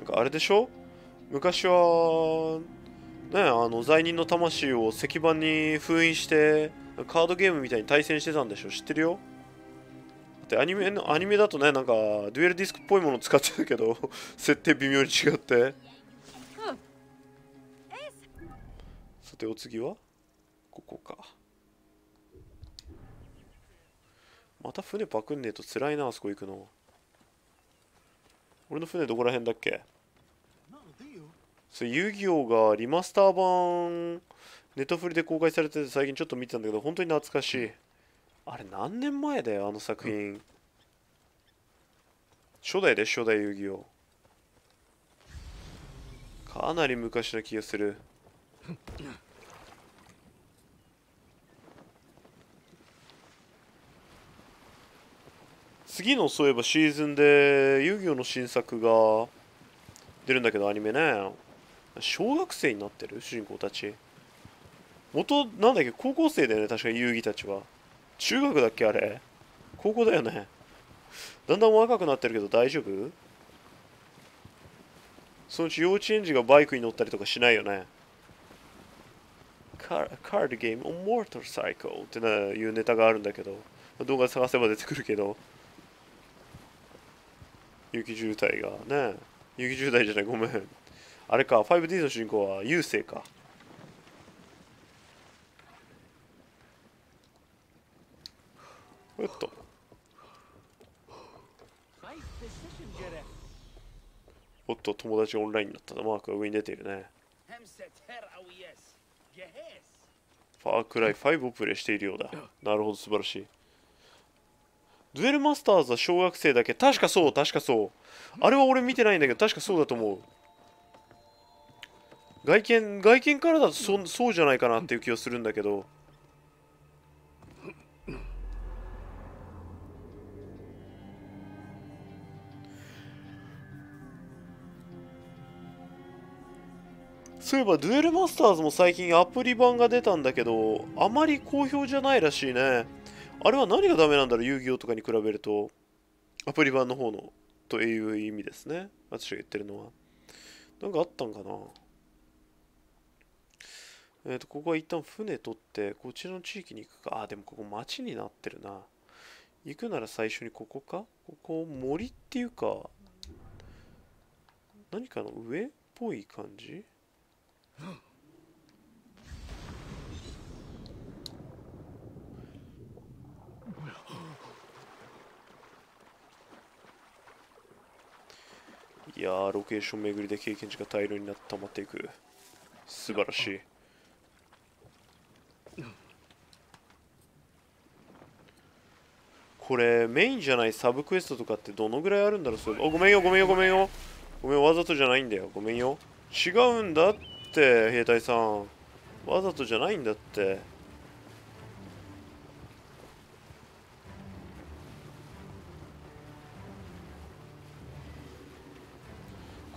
んかあれでしょ昔はねあの罪人の魂を石板に封印してカードゲームみたいに対戦してたんでしょ知ってるよだってアニメのアニメだとねなんかデュエルディスクっぽいもの使ってたけど *laughs* 設定微妙に違ってさてお次はここかまた船パクんねえと辛いなあそこ行くの俺の船どこら辺だっけそれ遊戯王がリマスター版ネットフリで公開されてて最近ちょっと見てたんだけど本当に懐かしいあれ何年前だよあの作品、うん、初代で初代遊戯王かなり昔な気がする次のそういえばシーズンで遊戯王の新作が出るんだけどアニメね小学生になってる主人公たち元、なんだっけ、高校生だよね、確か遊戯たちは。中学だっけ、あれ。高校だよね。だんだん若くなってるけど大丈夫そのうち幼稚園児がバイクに乗ったりとかしないよね。カードゲーム、モーターサイクルってないうネタがあるんだけど、動画探せば出てくるけど、雪渋滞がね、雪渋滞じゃない、ごめん。あれか、5D の主人公は郵政か。おっとおっと友達オンラインだったマークが上に出ているねファークライ5をプレイしているようだなるほど素晴らしいデュエルマスターズは小学生だけ確かそう確かそうあれは俺見てないんだけど確かそうだと思う外見外見からだとそそうじゃないかなっていう気がするんだけどそういえば、デュエルマスターズも最近アプリ版が出たんだけど、あまり好評じゃないらしいね。あれは何がダメなんだろう、遊戯王とかに比べると。アプリ版の方の、という意味ですね。私が言ってるのは。なんかあったんかなえっ、ー、と、ここは一旦船取って、こっちの地域に行くか。あ、でもここ町になってるな。行くなら最初にここかここ森っていうか、何かの上っぽい感じいやーロケーション巡りで経験値が大量になったまっていく素晴らしいこれメインじゃないサブクエストとかってどのぐらいあるんだろうそれいごめんよごめんよごめんよごめんわざとじゃないんだよごめんよ違うんだってって兵隊さんわざとじゃないんだって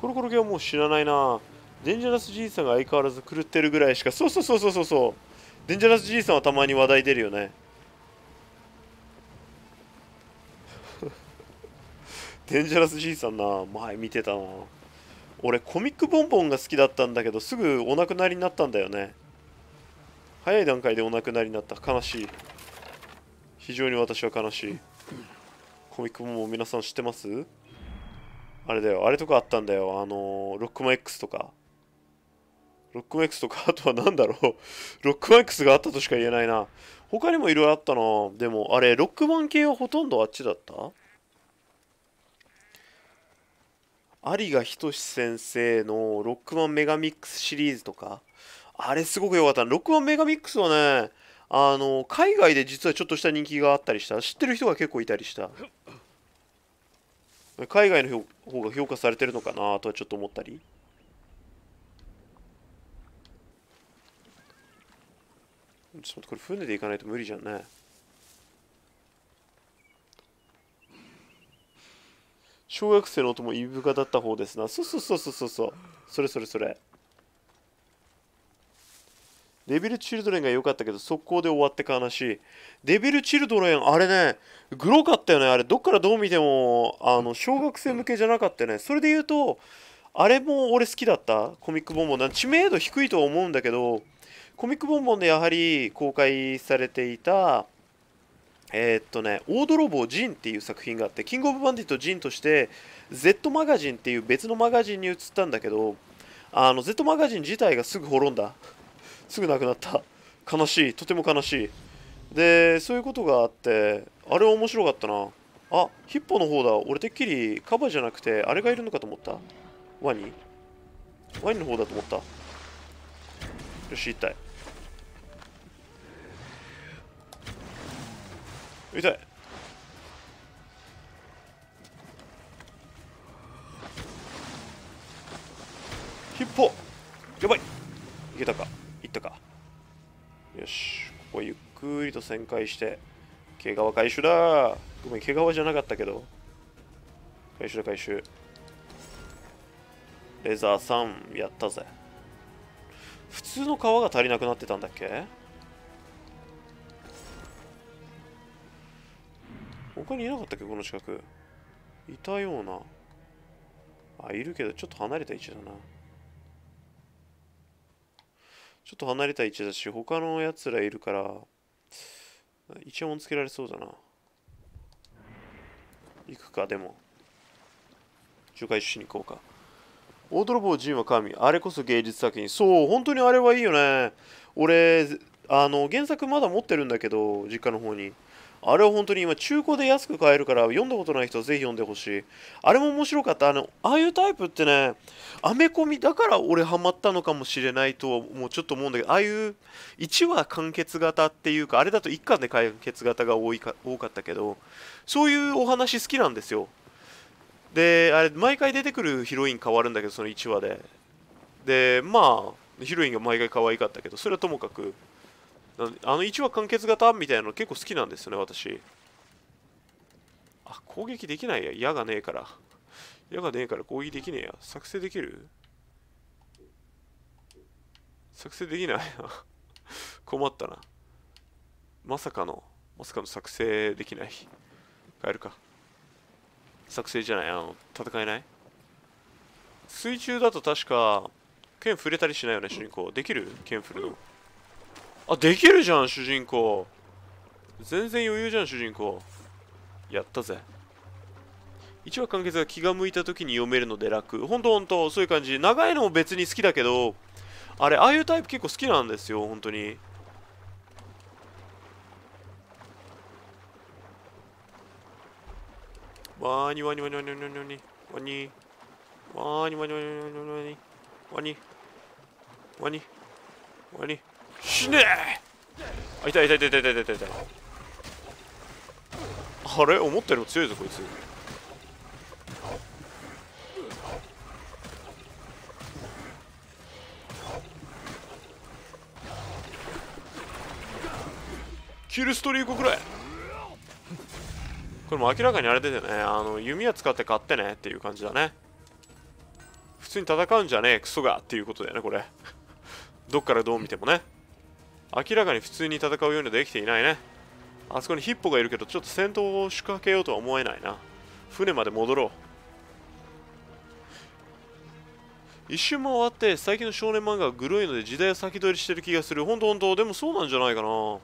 コロコロ系はもう知らないなデンジャラス爺さんが相変わらず狂ってるぐらいしかそうそうそうそうそうそうデンジャラス爺さんはたまに話題出るよね *laughs* デンジャラス爺さんな前見てたな俺コミックボンボンが好きだったんだけどすぐお亡くなりになったんだよね早い段階でお亡くなりになった悲しい非常に私は悲しいコミックボンボン皆さん知ってますあれだよあれとかあったんだよあのー、ロックマン X とかロックマン X とかあとは何だろうロックマン X があったとしか言えないな他にもいろいろあったなでもあれロックマン系はほとんどあっちだった有賀仁先生のロックマンメガミックスシリーズとか、あれすごく良かった。ロックマンメガミックスはね、あの、海外で実はちょっとした人気があったりした。知ってる人が結構いたりした。海外の方が評価されてるのかなとはちょっと思ったり。ちょっとこれ船で行かないと無理じゃんね。小学生の音もいぶかだった方ですな。そうそうそうそうそうそう。それそれそれ。デビル・チルドレンが良かったけど、速攻で終わって悲しい。デビル・チルドレン、あれね、グロかったよね。あれ、どっからどう見ても、あの、小学生向けじゃなかったよね。それで言うと、あれも俺好きだった。コミックボンボン。知名度低いとは思うんだけど、コミックボンボンでやはり公開されていた、えー、っとね、大泥棒ジンっていう作品があって、キングオブバンディとジンとして、Z マガジンっていう別のマガジンに移ったんだけど、あの、Z マガジン自体がすぐ滅んだ。すぐなくなった。悲しい。とても悲しい。で、そういうことがあって、あれは面白かったな。あ、ヒッポの方だ。俺てっきりカバじゃなくて、あれがいるのかと思った。ワニワニの方だと思った。よし、一体。痛てヒッポやばいいけたかいったかよしここゆっくりと旋回して毛皮回収だごめん毛皮じゃなかったけど回収だ回収レザー3やったぜ普通の皮が足りなくなってたんだっけ他にいなかったっけこの近くいたようなあいるけどちょっと離れた位置だなちょっと離れた位置だし他のやつらいるから一音つけられそうだな行くかでも紹介しに行こうか大泥棒陣は神あれこそ芸術作品そう本当にあれはいいよね俺あの原作まだ持ってるんだけど実家の方にあれは本当に今中古で安く買えるから読んだことない人はぜひ読んでほしい。あれも面白かった。あの、ああいうタイプってね、アメコミだから俺ハマったのかもしれないとはもうちょっと思うんだけど、ああいう1話完結型っていうか、あれだと1巻で完結型が多いか多かったけど、そういうお話好きなんですよ。で、あれ、毎回出てくるヒロイン変わるんだけど、その1話で。で、まあ、ヒロインが毎回可愛かったけど、それはともかく、あの1話完結型みたいなの結構好きなんですよね、私。あ、攻撃できないや。矢がねえから。矢がねえから攻撃できねえや。作成できる作成できない *laughs* 困ったな。まさかの、まさかの作成できない。変えるか。作成じゃない。あの、戦えない水中だと確か、剣触れたりしないよね、主人公。できる剣振るの。あできるじゃん主人公全然余裕じゃん主人公やったぜ1話完結が気が向いた時に読めるので楽ほんとほんとそういう感じ長いのも別に好きだけどあれああいうタイプ結構好きなんですよ本当にニワニワニワニワニワにわにわにわにわにわにわにわにわにわにわにわに死ねえあ痛い痛い痛い痛い痛いいいあれ思ったよりも強いぞこいつキルストリークくらいこれも明らかにあれでねあの弓矢使って買ってねっていう感じだね普通に戦うんじゃねえクソがっていうことだよねこれどっからどう見てもね明らかに普通に戦うようにできていないねあそこにヒッポがいるけどちょっと戦闘を仕掛けようとは思えないな船まで戻ろう一瞬も終わって最近の少年漫画はグロいので時代を先取りしてる気がするほんとほんとでもそうなんじゃないかな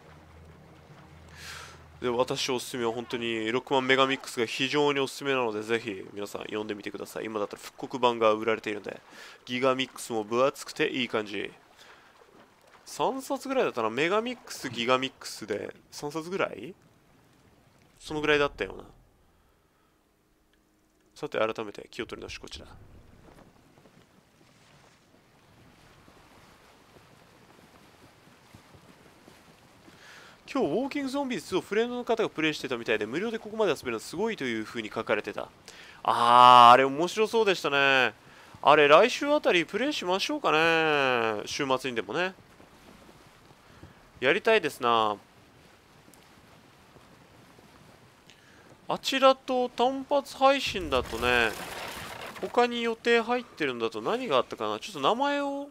で私おすすめは本当にロックマンメガミックスが非常におすすめなのでぜひ皆さん読んでみてください今だったら復刻版が売られているのでギガミックスも分厚くていい感じ3冊ぐらいだったなメガミックスギガミックスで3冊ぐらいそのぐらいだったよなさて改めて気を取り直しこちら今日ウォーキングゾンビーズをフレンドの方がプレイしてたみたいで無料でここまで遊べるのすごいというふうに書かれてたあーあれ面白そうでしたねあれ来週あたりプレイしましょうかね週末にでもねやりたいですなあちらと単発配信だとね他に予定入ってるんだと何があったかなちょっと名前を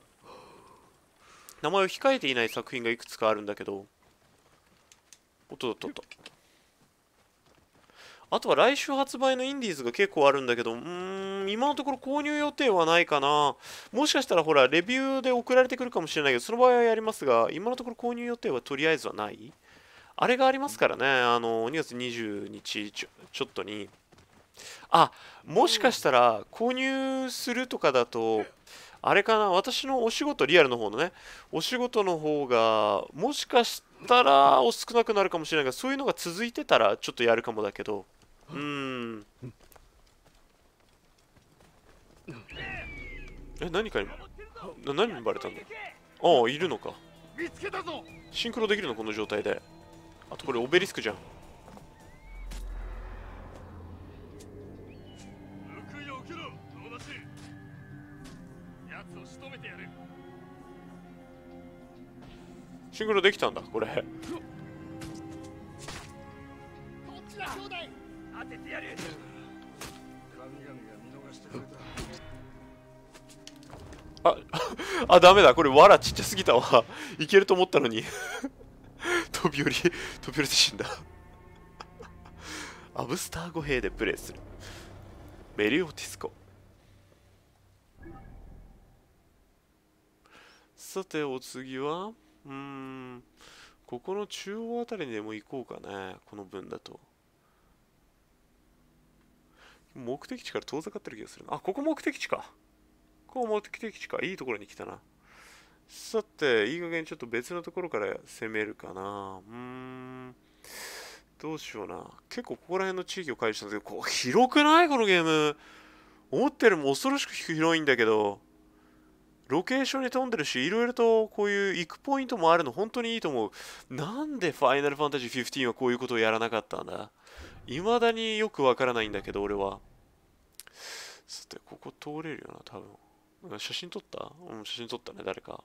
名前を控えていない作品がいくつかあるんだけどおっとっとっとあとは来週発売のインディーズが結構あるんだけど、うーん、今のところ購入予定はないかな。もしかしたらほら、レビューで送られてくるかもしれないけど、その場合はやりますが、今のところ購入予定はとりあえずはない。あれがありますからね、あの、2月20日ちょちょっとに。あ、もしかしたら購入するとかだと、あれかな、私のお仕事、リアルの方のね、お仕事の方が、もしかしたら少なくなるかもしれないが、そういうのが続いてたら、ちょっとやるかもだけど。うん *laughs* え何か今な何にバレたんだああいるのかシンクロできるのこの状態であとこれオベリスクじゃんシンクロできたんだこれててやるあ、あ、ダメだ。これ、わらちっちゃすぎたわ。いけると思ったのに *laughs* 飛び降り、飛び降りて死んだ *laughs* アブスター語兵でプレイする。メリオティスコ。さて、お次はうーん。ここの中央あたりでも行こうかね。この分だと。目的地から遠ざかってる気がするな。あ、ここ目的地か。ここ目的地か。いいところに来たな。さて、いい加減ちょっと別のところから攻めるかな。うーん。どうしような。結構ここら辺の地域を解除したんですけど、こう広くないこのゲーム。思ったよりも恐ろしく広いんだけど、ロケーションに飛んでるし、いろいろとこういう行くポイントもあるの本当にいいと思う。なんでファイナルファンタジー15はこういうことをやらなかったんだ未だによくわからないんだけど、俺は。さて、ここ通れるよな、多分。写真撮ったうん、写真撮ったね、誰か。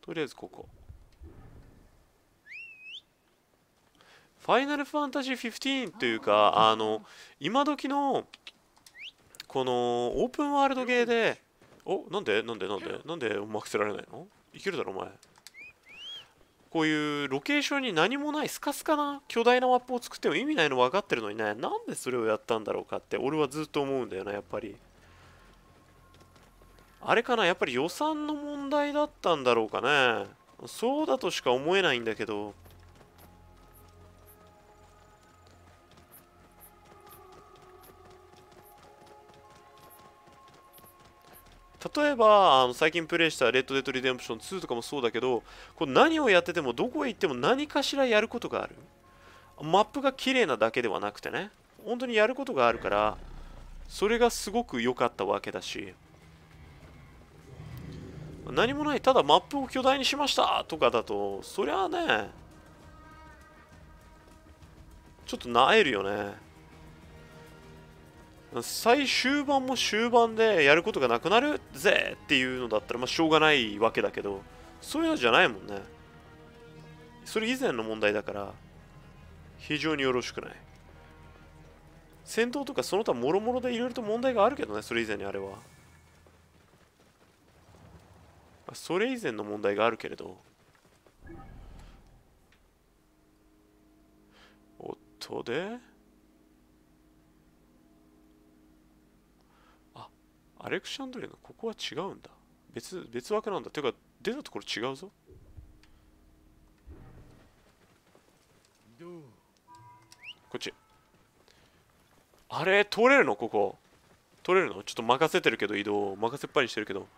とりあえずここ。ファイナルファンタジー15というか、あの、今時の、この、オープンワールドゲーで、お、なんでなんでなんでなんでうまくせられないのいけるだろ、お前。こういうロケーションに何もないスカスカな巨大なマップを作っても意味ないの分かってるのにねなんでそれをやったんだろうかって俺はずっと思うんだよな、やっぱりあれかなやっぱり予算の問題だったんだろうかねそうだとしか思えないんだけど例えばあの最近プレイしたレッド・デッド・リデンプション2とかもそうだけどこれ何をやっててもどこへ行っても何かしらやることがあるマップが綺麗なだけではなくてね本当にやることがあるからそれがすごく良かったわけだし何もないただマップを巨大にしましたとかだとそりゃあねちょっとなえるよね最終盤も終盤でやることがなくなるぜっていうのだったら、まあ、しょうがないわけだけど、そういうのじゃないもんね。それ以前の問題だから、非常によろしくない。戦闘とかその他もろもろでいろいろと問題があるけどね、それ以前にあれは。それ以前の問題があるけれど。おっとでアレクシャンドリアのここは違うんだ。別、別枠なんだ。てか、出たところ違うぞ。こっち。あれ通れるのここ。取れるのちょっと任せてるけど、移動。任せっぱいにしてるけど。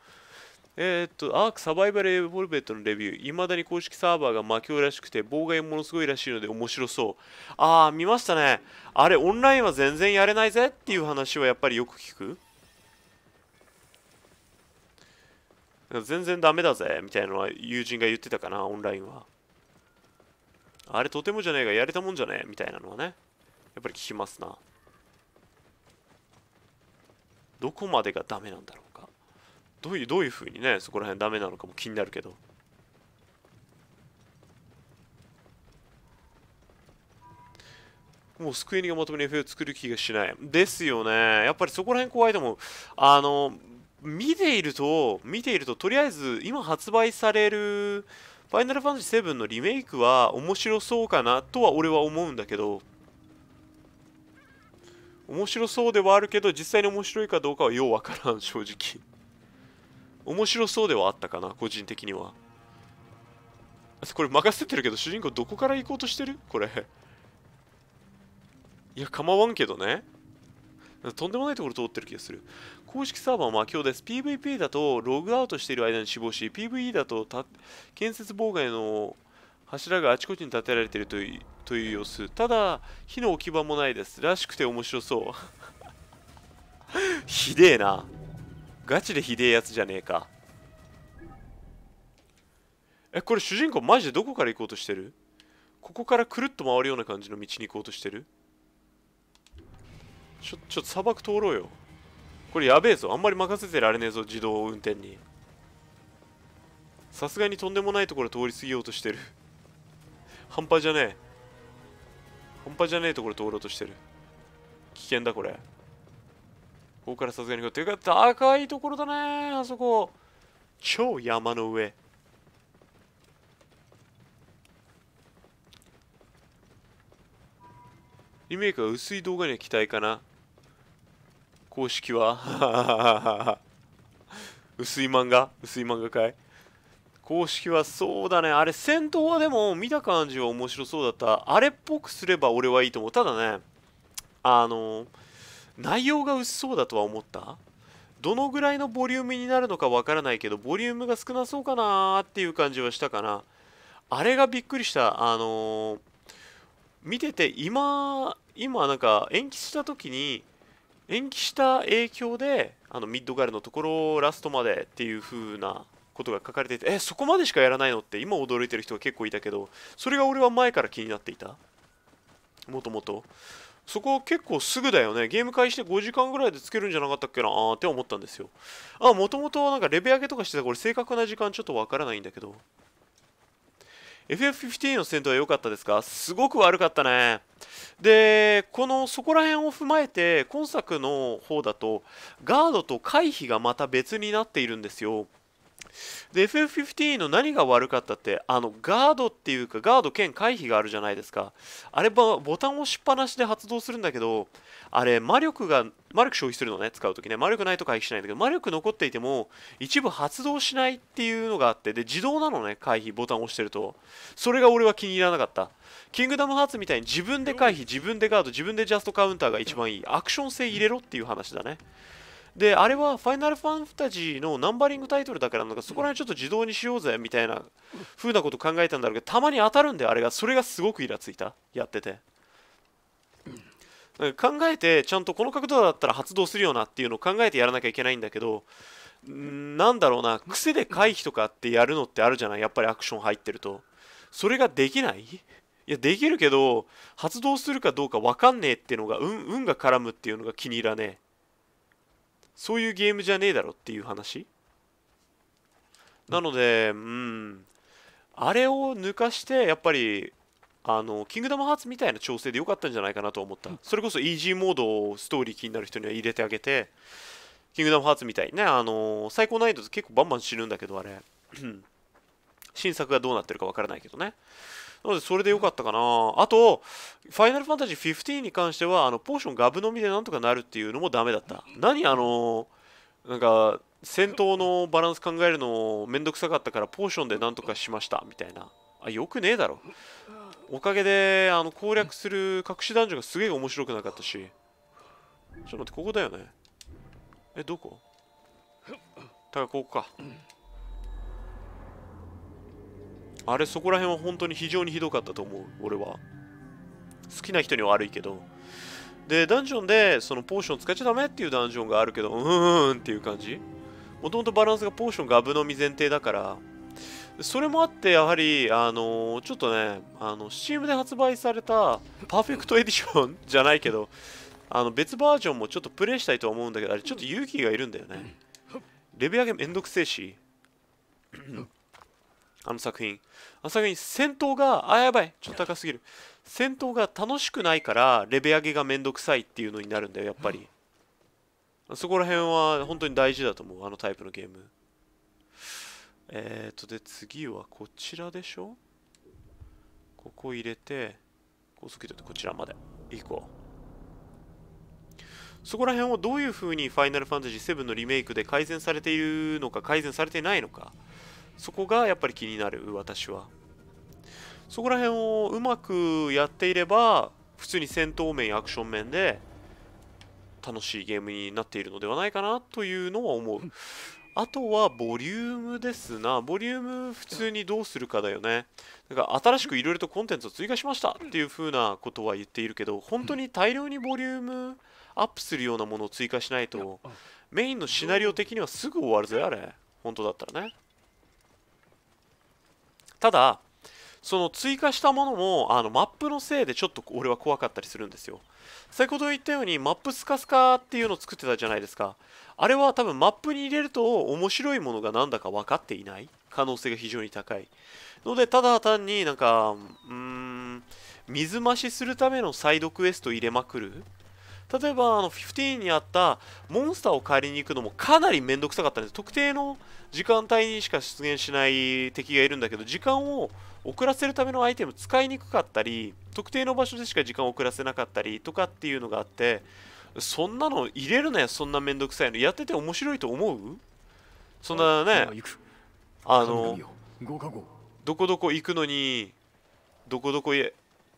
えー、っと、アークサバイバルエボルベットのレビュー。いまだに公式サーバーが魔境らしくて、妨害ものすごいらしいので面白そう。あー、見ましたね。あれ、オンラインは全然やれないぜっていう話はやっぱりよく聞く。全然ダメだぜ、みたいなのは友人が言ってたかな、オンラインは。あれとてもじゃねえが、やれたもんじゃねえ、みたいなのはね、やっぱり聞きますな。どこまでがダメなんだろうか。どういう、どういう風にね、そこら辺ダメなのかも気になるけど。もうスクエニがまとめに FA を作る気がしない。ですよね。やっぱりそこら辺怖いと思う。あの、見ていると、見ていると、とりあえず今発売されるファイナルファンタジー7のリメイクは面白そうかなとは俺は思うんだけど、面白そうではあるけど、実際に面白いかどうかはようわからん、正直。面白そうではあったかな、個人的には。これ任せてるけど、主人公どこから行こうとしてるこれ。いや、構わんけどね。とんでもないところ通ってる気がする。公式サーバーは今日です。PVP だとログアウトしている間に死亡し、PVE だと建設妨害の柱があちこちに建てられているというという様子。ただ、火の置き場もないです。らしくて面白そう。*laughs* ひでえな。ガチでひでえやつじゃねえか。え、これ主人公マジでどこから行こうとしてるここからくるっと回るような感じの道に行こうとしてるちょ、ちょっと砂漠通ろうよ。これやべえぞあんまり任せてられねえぞ自動運転にさすがにとんでもないところ通り過ぎようとしてる半端じゃねえ半端じゃねえところ通ろうとしてる危険だこれここからさすがにこうてか高いところだねあそこ超山の上リメイクは薄い動画には期待かな公式は *laughs* 薄い漫画薄い漫画かい公式はそうだね。あれ、戦闘はでも見た感じは面白そうだった。あれっぽくすれば俺はいいと思う。ただね、あの、内容が薄そうだとは思ったどのぐらいのボリュームになるのかわからないけど、ボリュームが少なそうかなーっていう感じはしたかな。あれがびっくりした。あのー、見てて今、今なんか延期した時に、延期した影響であのミッドガルのところラストまでっていう風なことが書かれていてえそこまでしかやらないのって今驚いてる人が結構いたけどそれが俺は前から気になっていたもともとそこ結構すぐだよねゲーム開始で5時間ぐらいでつけるんじゃなかったっけなあって思ったんですよあもともとなんかレベ上げとかしてたこれ正確な時間ちょっとわからないんだけど FF15 の戦闘は良かったですかすごく悪かったね。で、このそこら辺を踏まえて、今作の方だと、ガードと回避がまた別になっているんですよ。で、FF15 の何が悪かったって、あの、ガードっていうか、ガード兼回避があるじゃないですか。あれ、ボタン押しっぱなしで発動するんだけど、あれ、魔力が、魔力消費するのね、使うときね。魔力ないと回避しないんだけど、魔力残っていても、一部発動しないっていうのがあって、で、自動なのね、回避、ボタンを押してると。それが俺は気に入らなかった。キングダムハーツみたいに自分で回避、自分でガード、自分でジャストカウンターが一番いい。アクション性入れろっていう話だね。であれは「ファイナルファンタジー」のナンバリングタイトルだからなんかそこら辺ちょっと自動にしようぜみたいな風なこと考えたんだろうけどたまに当たるんであれがそれがすごくイラついたやってて。考えてちゃんとこの角度だったら発動するよなっていうのを考えてやらなきゃいけないんだけどなんだろうな癖で回避とかってやるのってあるじゃないやっぱりアクション入ってるとそれができないいやできるけど発動するかどうか分かんねえっていうのが運運が絡むっていうのが気に入らねえそういうゲームじゃねえだろっていう話なのでうんあれを抜かしてやっぱりあのキングダムハーツみたいな調整で良かったんじゃないかなと思ったそれこそイージーモードをストーリー気になる人には入れてあげてキングダムハーツみたいね、あの最高難易度で結構バンバン死ぬんだけどあれ *clears throat* 新作がどうなってるかわからないけどねなので、それで良かったかな。あと、ファイナルファンタジー15に関しては、あの、ポーションガブ飲みでなんとかなるっていうのもダメだった。何あの、なんか、戦闘のバランス考えるのめんどくさかったから、ポーションでなんとかしました、みたいな。あ、よくねえだろ。おかげで、あの、攻略する隠しダンジョンがすげえ面白くなかったし。ちょっと待って、ここだよね。え、どこ *coughs* だからここか。あれそこら辺は本当に非常にひどかったと思う俺は好きな人には悪いけどでダンジョンでそのポーション使っちゃダメっていうダンジョンがあるけどうーんっていう感じもともとバランスがポーションがぶ飲み前提だからそれもあってやはりあのー、ちょっとねあの Steam で発売されたパーフェクトエディションじゃないけどあの別バージョンもちょっとプレイしたいと思うんだけどあれちょっと勇気がいるんだよねレベル上げめんどくせえしあの作品さすに戦闘があやばいちょっと高すぎる戦闘が楽しくないからレベ上げがめんどくさいっていうのになるんだよやっぱりそこら辺は本当に大事だと思うあのタイプのゲームえっ、ー、とで次はこちらでしょここ入れて高速度でこちらまで行こうそこら辺をどういうふうにファイナルファンタジー7のリメイクで改善されているのか改善されてないのかそこがやっぱり気になる私はそこら辺をうまくやっていれば普通に戦闘面やアクション面で楽しいゲームになっているのではないかなというのは思うあとはボリュームですなボリューム普通にどうするかだよねだから新しくいろいろとコンテンツを追加しましたっていうふうなことは言っているけど本当に大量にボリュームアップするようなものを追加しないとメインのシナリオ的にはすぐ終わるぜあれ本当だったらねただその追加したものもあのマップのせいでちょっと俺は怖かったりするんですよ先ほど言ったようにマップスカスカっていうのを作ってたじゃないですかあれは多分マップに入れると面白いものがなんだか分かっていない可能性が非常に高いのでただ単になんかうーん水増しするためのサイドクエスト入れまくる例えばあの15にあったモンスターを借りに行くのもかなりめんどくさかったんです特定の時間帯にしか出現しない敵がいるんだけど時間を遅らせるためのアイテム使いにくかったり特定の場所でしか時間を遅らせなかったりとかっていうのがあってそんなの入れるなよそんなめんどくさいのやってて面白いと思うそんなねあのどこどこ行くのにどこどこへ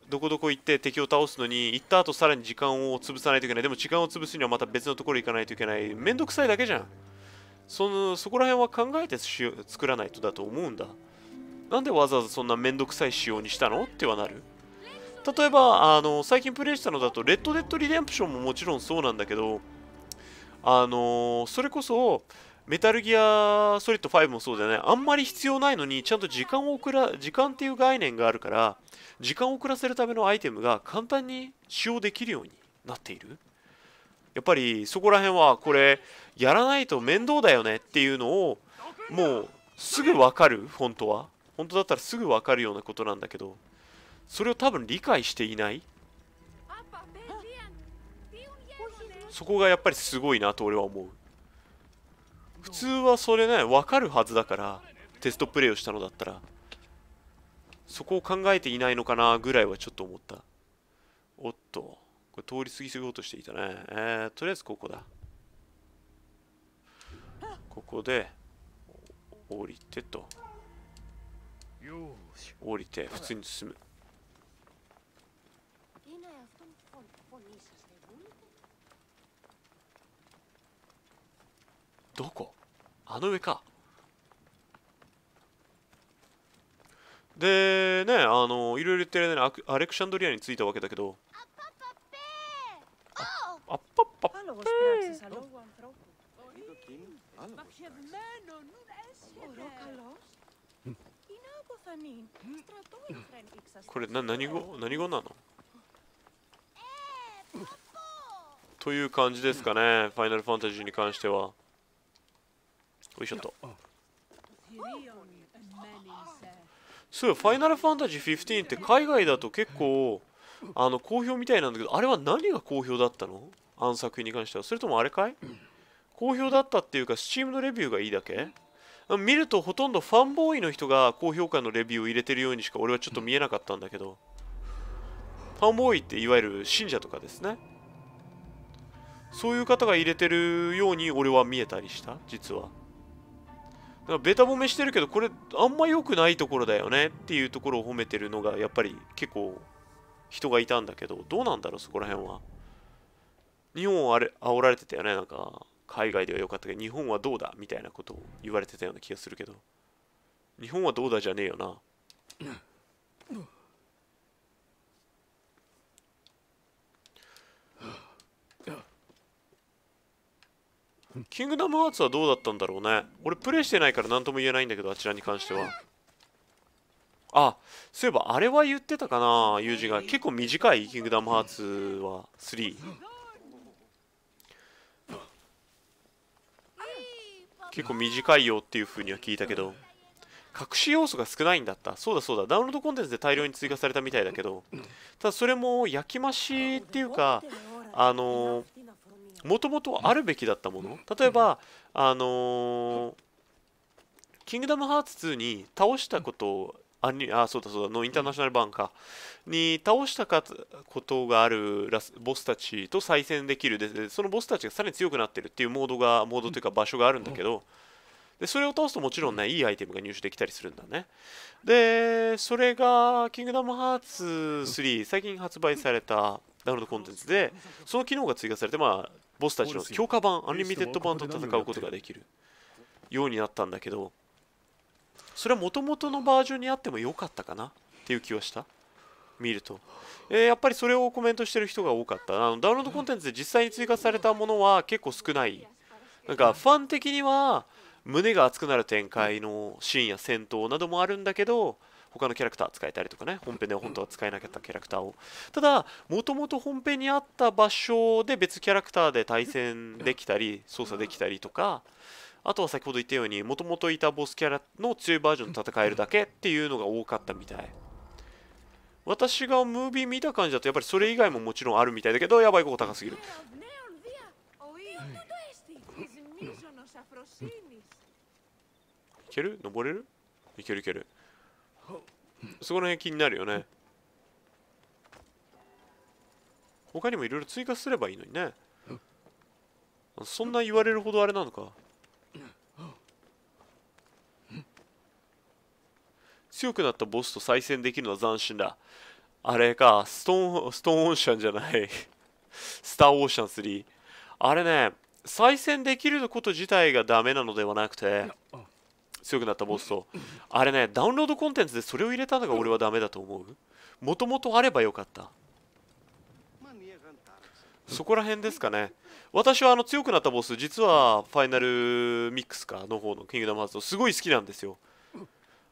どこどこ行って敵を倒すのに行った後さらに時間を潰さないといけないでも時間を潰すにはまた別のところ行かないといけないめんどくさいだけじゃんそのそこら辺は考えてし作らないとだと思うんだなんでわざわざそんなめんどくさい仕様にしたのってはなる例えばあの最近プレイしたのだとレッド・デッド・リデンプションももちろんそうなんだけどあのそれこそメタルギアソリッド5もそうだよね。あんまり必要ないのにちゃんと時間を送ら時間っていう概念があるから時間を遅らせるためのアイテムが簡単に使用できるようになっているやっぱりそこら辺はこれやらないと面倒だよねっていうのをもうすぐ分かる本当は本当だったらすぐ分かるようなことなんだけどそれを多分理解していないそこがやっぱりすごいなと俺は思う普通はそれね分かるはずだからテストプレイをしたのだったらそこを考えていないのかなぐらいはちょっと思ったおっとこれ通り過ぎようとしていたねえー、とりあえずここだここで降りてと降りて普通に進むどこあの上かでねあのいろいろ言ってるねアアレクシャンドリアに着いたわけだけどあっぱっぱっぺこれな何語何語なのという感じですかね、ファイナルファンタジーに関しては。よいしょっとそうファイナルファンタジー15って海外だと結構あの好評みたいなんだけどあれは何が好評だったのあの作品に関してはそれともあれかい好評だったっていうか Steam のレビューがいいだけ見るとほとんどファンボーイの人が高評価のレビューを入れてるようにしか俺はちょっと見えなかったんだけどファンボーイっていわゆる信者とかですねそういう方が入れてるように俺は見えたりした実はからベタ褒めしてるけどこれあんま良くないところだよねっていうところを褒めてるのがやっぱり結構人がいたんだけどどうなんだろうそこら辺は日本はあれ煽られてたよねなんか海外では良かったけど日本はどうだみたいなことを言われてたような気がするけど日本はどうだじゃねえよな *laughs* キングダムハーツはどうだったんだろうね俺プレイしてないから何とも言えないんだけどあちらに関してはあそういえばあれは言ってたかな友人が結構短いキングダムハーツは3結構短いよっていう風には聞いたけど隠し要素が少ないんだったそうだそうだダウンロードコンテンツで大量に追加されたみたいだけどただそれも焼き増しっていうかあのーもともとあるべきだったもの例えば、あのー、キングダムハーツ2」に倒したことあああそうだそうだのインターナショナル版かに倒したかことがあるラスボスたちと再戦できるでそのボスたちがさらに強くなってるっていうモードがモードというか場所があるんだけどでそれを倒すともちろんねいいアイテムが入手できたりするんだねでそれが「キングダムハーツ3」最近発売されたダウンロードコンテンツでその機能が追加されてまあボスたちの強化版アンリミテッド版と戦うことができるようになったんだけどそれはもともとのバージョンにあってもよかったかなっていう気はした見ると、えー、やっぱりそれをコメントしてる人が多かったあのダウンロードコンテンツで実際に追加されたものは結構少ないなんかファン的には胸が熱くなる展開のシーンや戦闘などもあるんだけど他のキャラクター使えたりとかね本編では本当は使えなかったキャラクターをただもともと本編にあった場所で別キャラクターで対戦できたり操作できたりとかあとは先ほど言ったようにもともといたボスキャラの強いバージョンで戦えるだけっていうのが多かったみたい私がムービー見た感じだとやっぱりそれ以外ももちろんあるみたいだけどやばいここ高すぎるいける登れるいけるいけるそこら辺気になるよね他にもいろいろ追加すればいいのにねそんな言われるほどあれなのか強くなったボスと再戦できるのは斬新だあれかストーンストーンオーシャンじゃない *laughs* スターオーシャン3あれね再戦できること自体がダメなのではなくて強くなったボスとあれねダウンロードコンテンツでそれを入れたのが俺はダメだと思うもともとあればよかったそこら辺ですかね私はあの強くなったボス実はファイナルミックスかの方のキングダムハーツをすごい好きなんですよ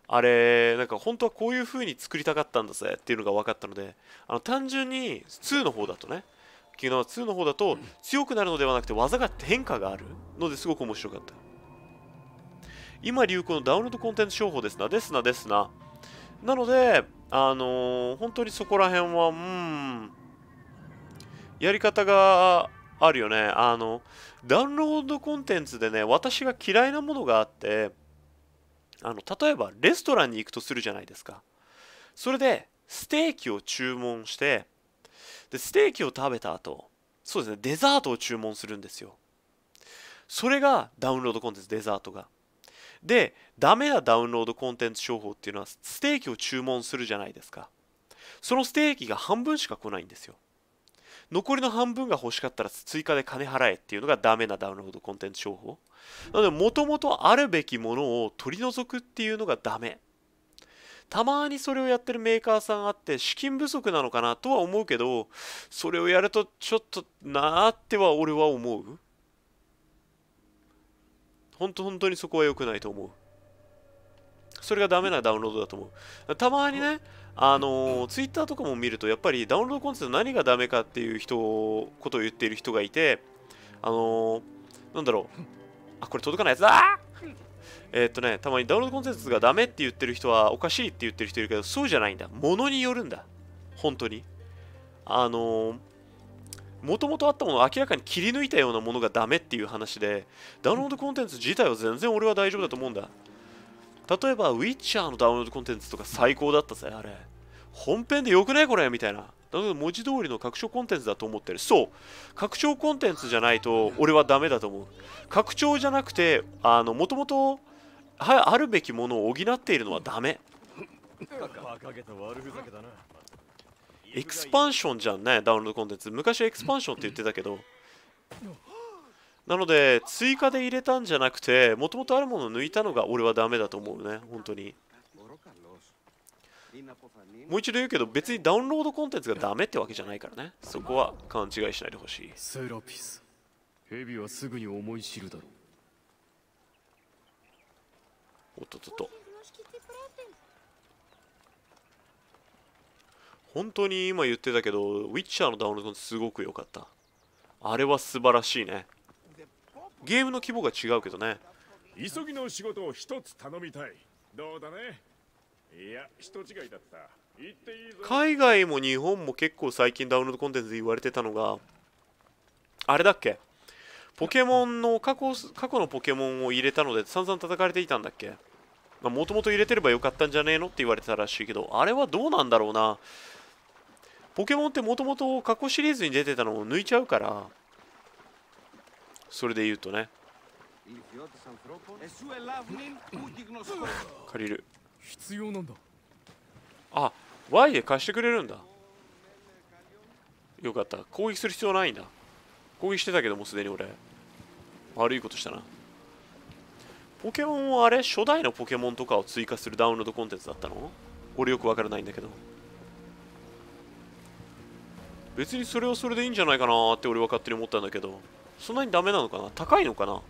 あれなんか本当はこういう風に作りたかったんだぜっていうのが分かったのであの単純に2の方だとねキングダムハーツ2の方だと強くなるのではなくて技が変化があるのですごく面白かった今流行のダウンロードコンテンツ商法ですな、ですな、ですな。なので、あのー、本当にそこら辺は、うん、やり方があるよね。あの、ダウンロードコンテンツでね、私が嫌いなものがあって、あの、例えばレストランに行くとするじゃないですか。それで、ステーキを注文して、で、ステーキを食べた後、そうですね、デザートを注文するんですよ。それがダウンロードコンテンツ、デザートが。でダメなダウンロードコンテンツ商法っていうのはステーキを注文するじゃないですかそのステーキが半分しか来ないんですよ残りの半分が欲しかったら追加で金払えっていうのがダメなダウンロードコンテンツ商法なのでもともとあるべきものを取り除くっていうのがダメたまにそれをやってるメーカーさんあって資金不足なのかなとは思うけどそれをやるとちょっとなーっては俺は思う本当本当にそこは良くないと思う。それがダメなダウンロードだと思う。たまにね、あのー、ツイッターとかも見ると、やっぱりダウンロードコンテンツ何がダメかっていう人、ことを言っている人がいて、あのー、なんだろう。あ、これ届かないやつだえっとね、たまにダウンロードコンテンツがダメって言ってる人は、おかしいって言ってる人いるけど、そうじゃないんだ。ものによるんだ。本当に。あのー、もともとあったものを明らかに切り抜いたようなものがダメっていう話でダウンロードコンテンツ自体は全然俺は大丈夫だと思うんだ例えばウィッチャーのダウンロードコンテンツとか最高だったぜあれ本編でよくないこれみたいなだけど文字通りの拡張コンテンツだと思ってるそう拡張コンテンツじゃないと俺はダメだと思う拡張じゃなくてあのもともとあるべきものを補っているのはダメバカげた悪ふざけだなエクスパンションじゃんねダウンロードコンテンツ昔はエクスパンションって言ってたけどなので追加で入れたんじゃなくてもともとあるものを抜いたのが俺はダメだと思うね本当にもう一度言うけど別にダウンロードコンテンツがダメってわけじゃないからねそこは勘違いしないでほしいセラピス蛇はすぐに思い知るだろうおっとっとっと本当に今言ってたけど、ウィッチャーのダウンロードすごく良かった。あれは素晴らしいね。ゲームの規模が違うけどね。急ぎの仕事を一つ頼みたい。どうだねいや、人違いだった。いい海外も日本も結構最近ダウンロードコンテンツで言われてたのが、あれだっけポケモンの過去過去のポケモンを入れたので散々叩かれていたんだっけもともと入れてればよかったんじゃねえのって言われてたらしいけど、あれはどうなんだろうな。ポケモンってもともと過去シリーズに出てたのを抜いちゃうからそれで言うとね借りる必要なんだあ Y で貸してくれるんだよかった攻撃する必要ないんだ攻撃してたけどもうすでに俺悪いことしたなポケモンはあれ初代のポケモンとかを追加するダウンロードコンテンツだったの俺よくわからないんだけど別にそれはそれでいいんじゃないかなって俺は勝手に思ったんだけどそんなにダメなのかな高いのかな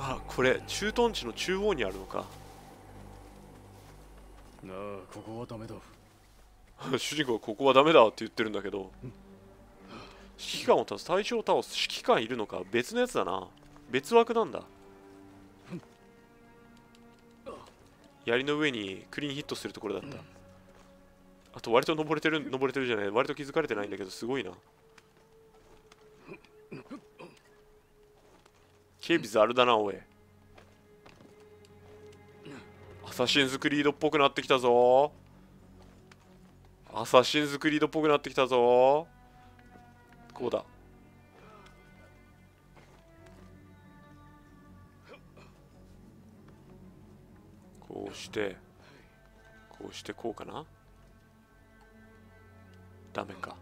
あこれ駐屯地の中央にあるのかなあここはダメだ *laughs* 主人公はここはダメだって言ってるんだけど、うん指揮官を倒す隊長を倒す指揮官いるのか別のやつだな別枠なんだ槍の上にクリーンヒットするところだったあと割と登れてる登れてるじゃない割と気づかれてないんだけどすごいな警備ザルだなおいアサシンズクリードっぽくなってきたぞアサシンズクリードっぽくなってきたぞ高だこうしてこうしてこうかなダメか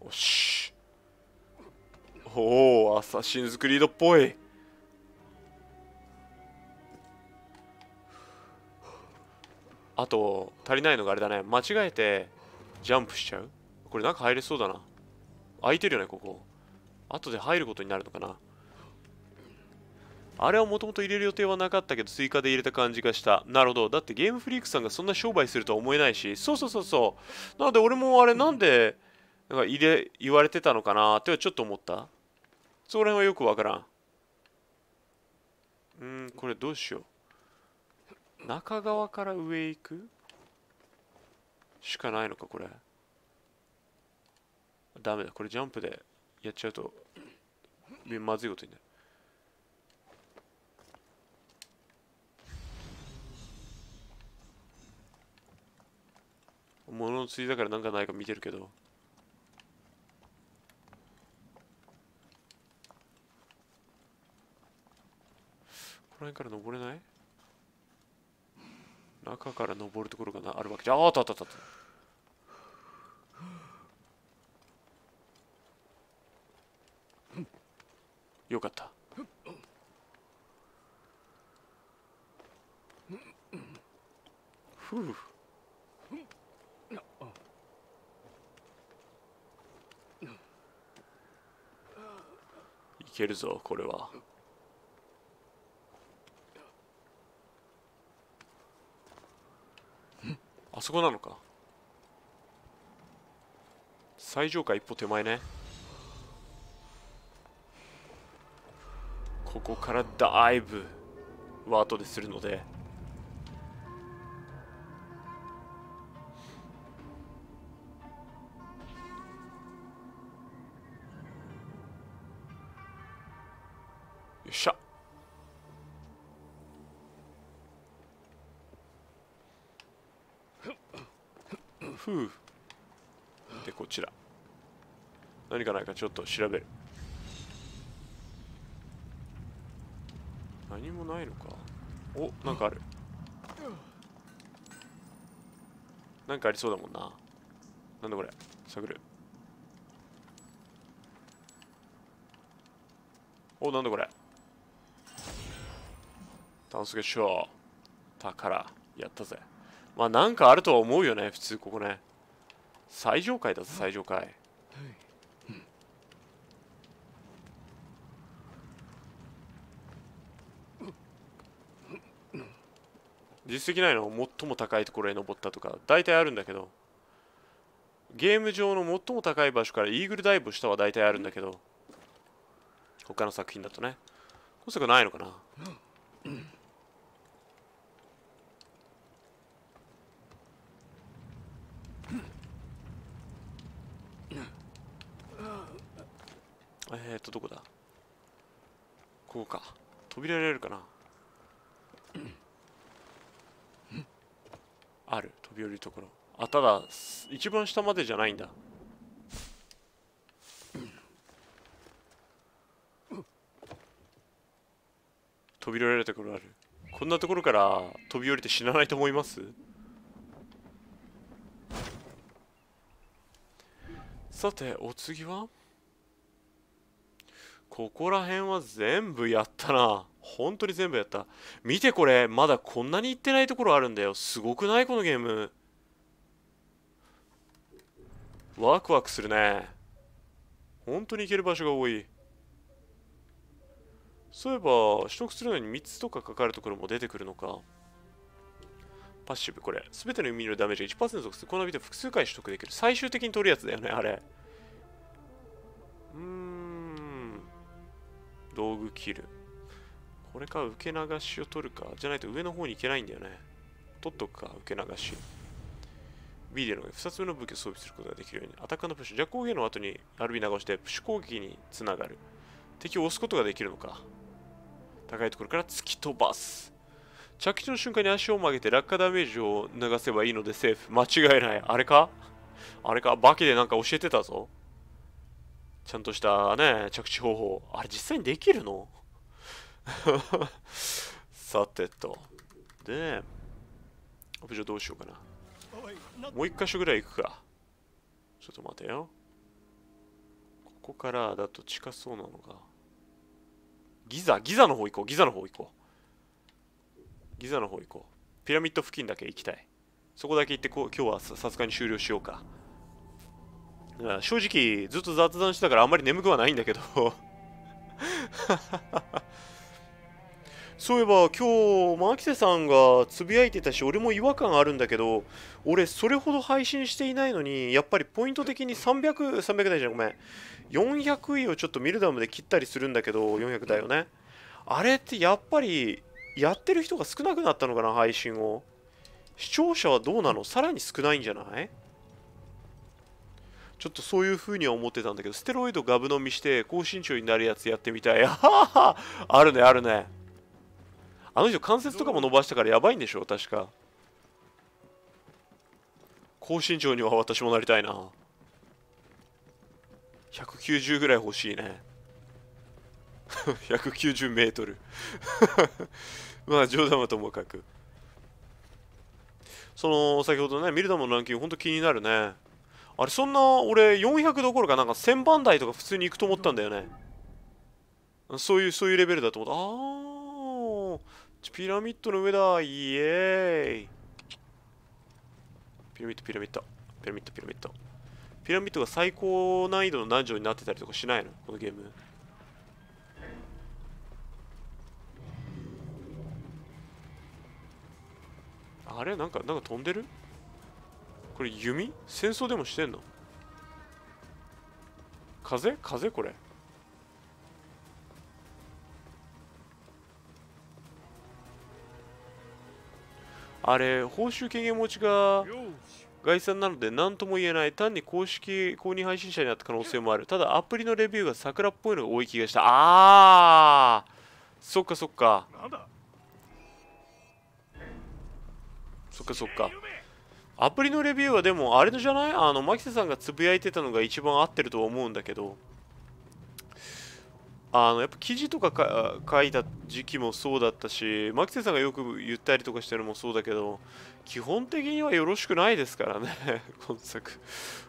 おしおおアサシンズクリードっぽいあと、足りないのがあれだね。間違えて、ジャンプしちゃうこれ中入れそうだな。空いてるよね、ここ。後で入ることになるのかな。あれはもともと入れる予定はなかったけど、追加で入れた感じがした。なるほど。だってゲームフリークさんがそんな商売するとは思えないし、そうそうそうそう。なので俺もあれなんで、なんか入れ、言われてたのかなってちょっと思った。そこら辺はよくわからん。うん、これどうしよう。中側から上へ行くしかないのかこれダメだこれジャンプでやっちゃうとまずいことになる物の釣りだからなんかないか見てるけどこの辺から登れない中から登るところがあるわけじゃああったあったあったよかったふういけるぞこれはあそこなのか最上階一歩手前ねここからダイブは後でするのでふうでこちら何かないかちょっと調べる何もないのかおなんかあるなんかありそうだもんななんだこれ探るおなんだこれダンスゲッショー宝やったぜまあなんかあるとは思うよね普通ここね最上階だぞ最上階実績ないの最も高いところへ登ったとか大体あるんだけどゲーム上の最も高い場所からイーグルダイブしたは大体あるんだけど他の作品だとねこそがないのかなえー、っと、どこだこうか。扉入れるかなある。飛び降りるところ。あ、ただ、一番下までじゃないんだ。飛び降りるところある。こんなところから飛び降りて死なないと思いますさて、お次はここら辺は全部やったな。本当に全部やった。見てこれ、まだこんなに行ってないところあるんだよ。すごくないこのゲーム。ワクワクするね。本当に行ける場所が多い。そういえば、取得するのに3つとかかかるところも出てくるのか。パッシブ、これ。すべての弓のダメージが1%属する。このビデオ複数回取得できる。最終的に取るやつだよね、あれ。うん。道具切るこれか受け流しを取るかじゃないと上の方に行けないんだよね取っとくか受け流しビデオの2つ目の武器を装備することができるようにアタックのプッシュ弱攻撃の後にアルビ流してプッシュ攻撃につながる敵を押すことができるのか高いところから突き飛ばす着地の瞬間に足を曲げて落下ダメージを流せばいいのでセーフ間違いないあれかあれかバけでなんか教えてたぞちゃんとしたね、着地方法。あれ実際にできるの *laughs* さてと。で、オョンどうしようかな。もう一箇所ぐらい行くか。ちょっと待てよ。ここからだと近そうなのか。ギザ、ギザの方行こう、ギザの方行こう。ギザの方行こう。ピラミッド付近だけ行きたい。そこだけ行ってこ今日はさすがに終了しようか。正直ずっと雑談してたからあんまり眠くはないんだけどそういえば今日牧瀬さんがつぶやいてたし俺も違和感あるんだけど俺それほど配信していないのにやっぱりポイント的に300300 300台じゃごめん400位をちょっとミルダムで切ったりするんだけど400だよねあれってやっぱりやってる人が少なくなったのかな配信を視聴者はどうなのさらに少ないんじゃないちょっとそういう風には思ってたんだけど、ステロイドガブ飲みして高身長になるやつやってみたい。あははあるね、あるね。あの人関節とかも伸ばしたからやばいんでしょ、確か。高身長には私もなりたいな。190ぐらい欲しいね。190 *laughs* メートル *laughs* まあ冗談はともかく。その、先ほどね、ミルダムのランキング、ほんと気になるね。あれそんな俺400どころかなんか1000番台とか普通に行くと思ったんだよねそういうそういうレベルだと思ったああピラミッドの上だイエーイピラミッドピラミッドピラミッドピラミッドピラミッドが最高難易度の難所になってたりとかしないのこのゲームあれなんかなんか飛んでるこれ弓戦争でもしてんの風風これあれ報酬権限持ちが概算なので何とも言えない単に公式公認配信者になった可能性もあるただアプリのレビューが桜っぽいのが多い気がしたあーそっかそっかそっかそっかアプリのレビューはでもあれじゃないあの、牧瀬さんがつぶやいてたのが一番合ってると思うんだけど、あの、やっぱ記事とか書いた時期もそうだったし、牧瀬さんがよく言ったりとかしてるのもそうだけど、基本的にはよろしくないですからね、*laughs* 今作。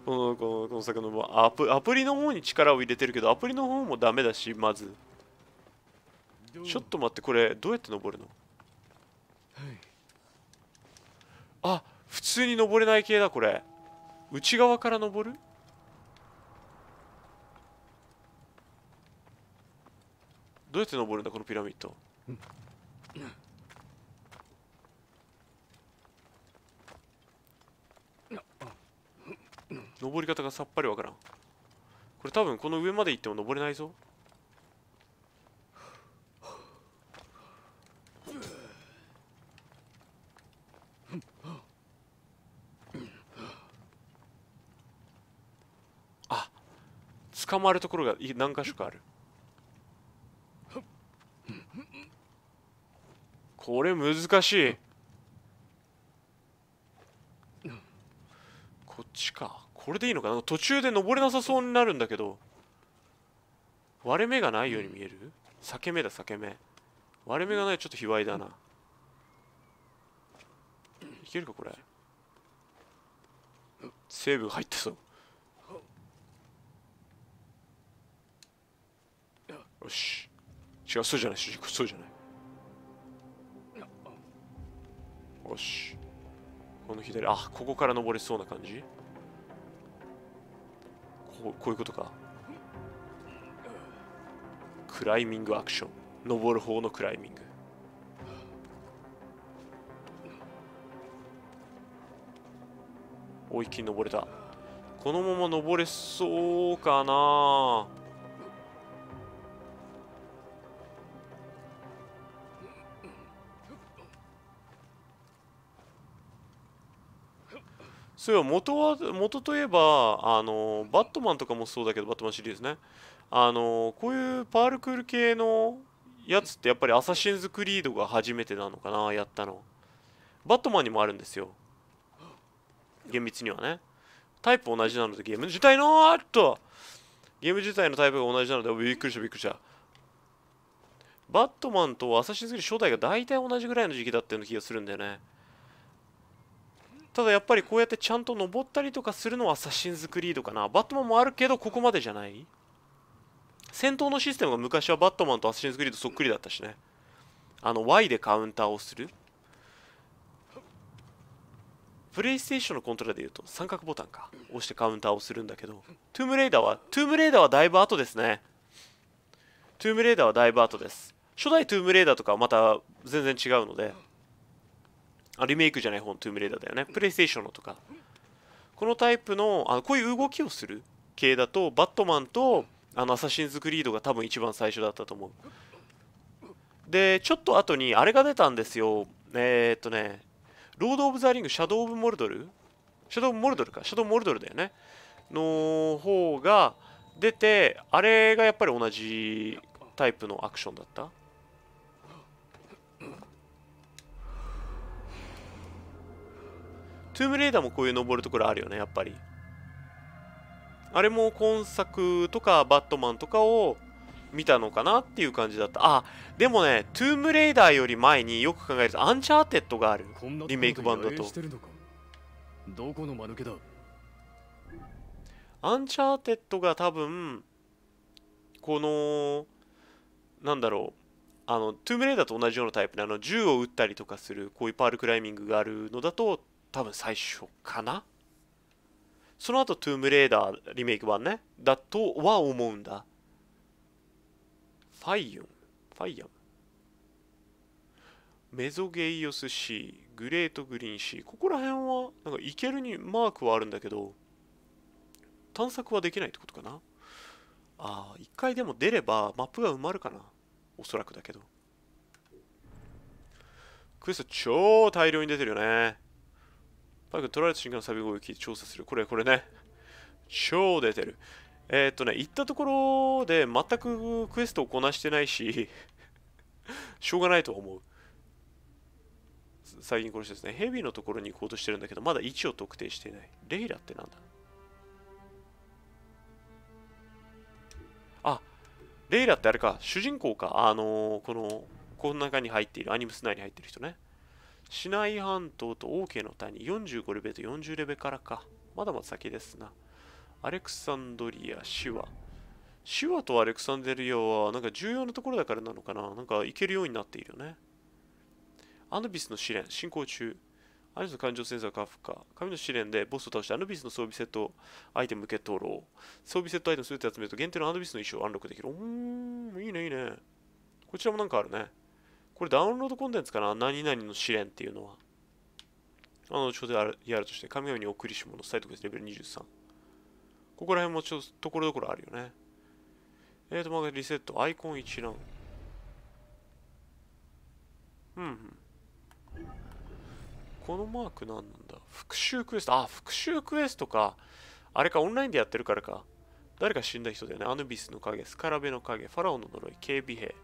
この、この、この作のアプ、アプリの方に力を入れてるけど、アプリの方もダメだし、まず。ちょっと待って、これ、どうやって登るの、はい、あっ普通に登れない系だこれ内側から登るどうやって登るんだこのピラミッド登り方がさっぱりわからんこれ多分この上まで行っても登れないぞ捕まるところが何箇所かあるこれ難しいこっちかこれでいいのかな途中で登れなさそうになるんだけど割れ目がないように見える裂け目だ裂け目割れ目がないちょっと卑猥だないけるかこれセーブ入ってそうよし違うそうじゃない主そうじゃないよしこの左あここから登れそうな感じこうこういうことかクライミングアクション登る方のクライミングお一気に登れたこのまま登れそうかなそういえば元は、元といえば、あの、バットマンとかもそうだけど、バットマンシリーズね。あの、こういうパールクール系のやつってやっぱりアサシンズ・クリードが初めてなのかな、やったの。バットマンにもあるんですよ。厳密にはね。タイプ同じなのでゲーム自体のあっとゲーム自体のタイプが同じなのでびっくりしたびっくりしたバットマンとアサシンズ・クリード初代が大体同じぐらいの時期だったような気がするんだよねただやっぱりこうやってちゃんと登ったりとかするのはアサシンズクリードかなバットマンもあるけどここまでじゃない戦闘のシステムが昔はバットマンとアサシンズクリードそっくりだったしねあの Y でカウンターをするプレイステーションのコントローラーでいうと三角ボタンか押してカウンターをするんだけどトゥームレイダーはトゥームレイダーはだいぶ後ですねトゥームレイダーはだいぶ後です初代トゥームレイダーとかはまた全然違うのであリメイクじゃない方のトゥームレーダーだよねプレイステーションのとかこのタイプのあのこういう動きをする系だとバットマンとあのアサシンズ・クリードが多分一番最初だったと思うでちょっと後にあれが出たんですよえー、っとねロード・オブ・ザ・リングシャドウ・オブ・モルドルシャドウ・モルドルかシャドウ・モルドルだよねの方が出てあれがやっぱり同じタイプのアクションだったトゥームレーダーもこういう登るところあるよね、やっぱり。あれも今作とかバットマンとかを見たのかなっていう感じだった。あ、でもね、トゥームレーダーより前によく考えるとアンチャーテッドがある。リメイク版だと。どこの間抜けだアンチャーテッドが多分、この、なんだろう。あのトゥームレーダーと同じようなタイプであの銃を撃ったりとかするこういうパールクライミングがあるのだと多分最初かなその後トゥームレーダーリメイク版ね。だとは思うんだ。ファイヨン。ファイヤム。メゾゲイオス C、グレートグリーン C。ここら辺は、なんかいけるにマークはあるんだけど、探索はできないってことかな。ああ、一回でも出ればマップが埋まるかな。おそらくだけど。クエスト超大量に出てるよね。パイク取られた瞬間のサビをいて調査する。これ、これね。超出てる。えー、っとね、行ったところで全くクエストをこなしてないし *laughs* しょうがないと思う。最近殺してですね、ヘビのところに行こうとしてるんだけど、まだ位置を特定していない。レイラってなんだあ、レイラってあれか、主人公か、あのー、この、この中に入っている、アニムス内に入っている人ね。市内半島とケーの谷45レベルと40レベルからか。まだまだ先ですな。アレクサンドリア、手話。手話とアレクサンドリアはなんか重要なところだからなのかななんか行けるようになっているよね。アヌビスの試練、進行中。アイスの感情センサーカフカ。神の試練でボスを倒してアヌビスの装備セットアイテム受け取ろう。装備セットアイテム全て集めると限定のアヌビスの衣装をアンロックできる。うーん、いいねいいね。こちらもなんかあるね。これダウンロードコンテンツかな何々の試練っていうのは。あの、ちょうどやるとして、神々に送りしのサイトクエスレベル23。ここら辺もちょっと、ところどころあるよね。えーと、まあ、リセット、アイコン一覧。うん、このマーク何なんだ復讐クエスト。あ、復讐クエストか。あれか、オンラインでやってるからか。誰か死んだ人だよね。アヌビスの影、スカラベの影、ファラオの呪い、警備兵、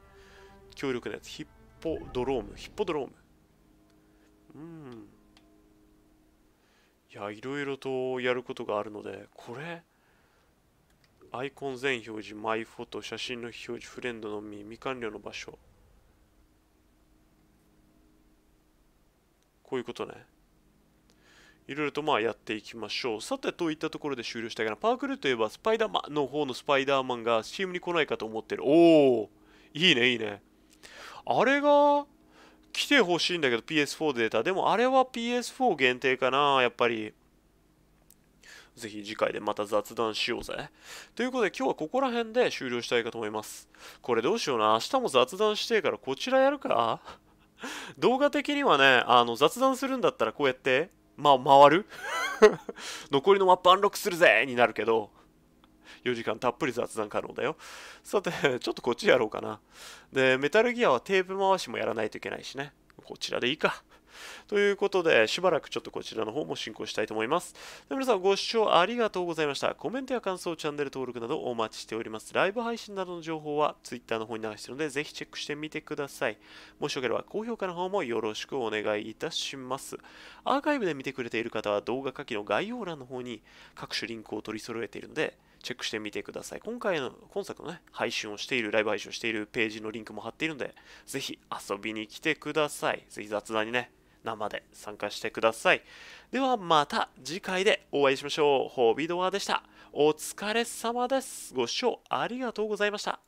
強力なやつ、ヒッポドロームヒッポドロームうんいやいろいろとやることがあるのでこれアイコン全表示マイフォト写真の表示フレンドのみ未完了の場所こういうことねいろいろとまあやっていきましょう。さて、といったところで終了したいかな。パークルといえば、スパイダーマンの方のスパイダーマンがチームに来ないかと思ってる。おおいいね、いいね。あれが来てほしいんだけど PS4 データでもあれは PS4 限定かなやっぱりぜひ次回でまた雑談しようぜ。ということで今日はここら辺で終了したいかと思います。これどうしような。明日も雑談してからこちらやるか動画的にはね、あの雑談するんだったらこうやって、まあ回る *laughs* 残りのマップアンロックするぜになるけど、4時間たっぷり雑談可能だよ。さて、*laughs* ちょっとこっちやろうかな。で、メタルギアはテープ回しもやらないといけないしね。こちらでいいか。ということで、しばらくちょっとこちらの方も進行したいと思います。で皆さんご視聴ありがとうございました。コメントや感想、チャンネル登録などお待ちしております。ライブ配信などの情報は Twitter の方に流しているので、ぜひチェックしてみてください。もしよければ高評価の方もよろしくお願いいたします。アーカイブで見てくれている方は動画下記の概要欄の方に各種リンクを取り揃えているので、チェックしてみてください。今回の、今作のね、配信をしている、ライブ配信をしているページのリンクも貼っているので、ぜひ遊びに来てください。ぜひ雑談にね、生で参加してください。ではまた次回でお会いしましょう。ホビドアでした。お疲れ様です。ご視聴ありがとうございました。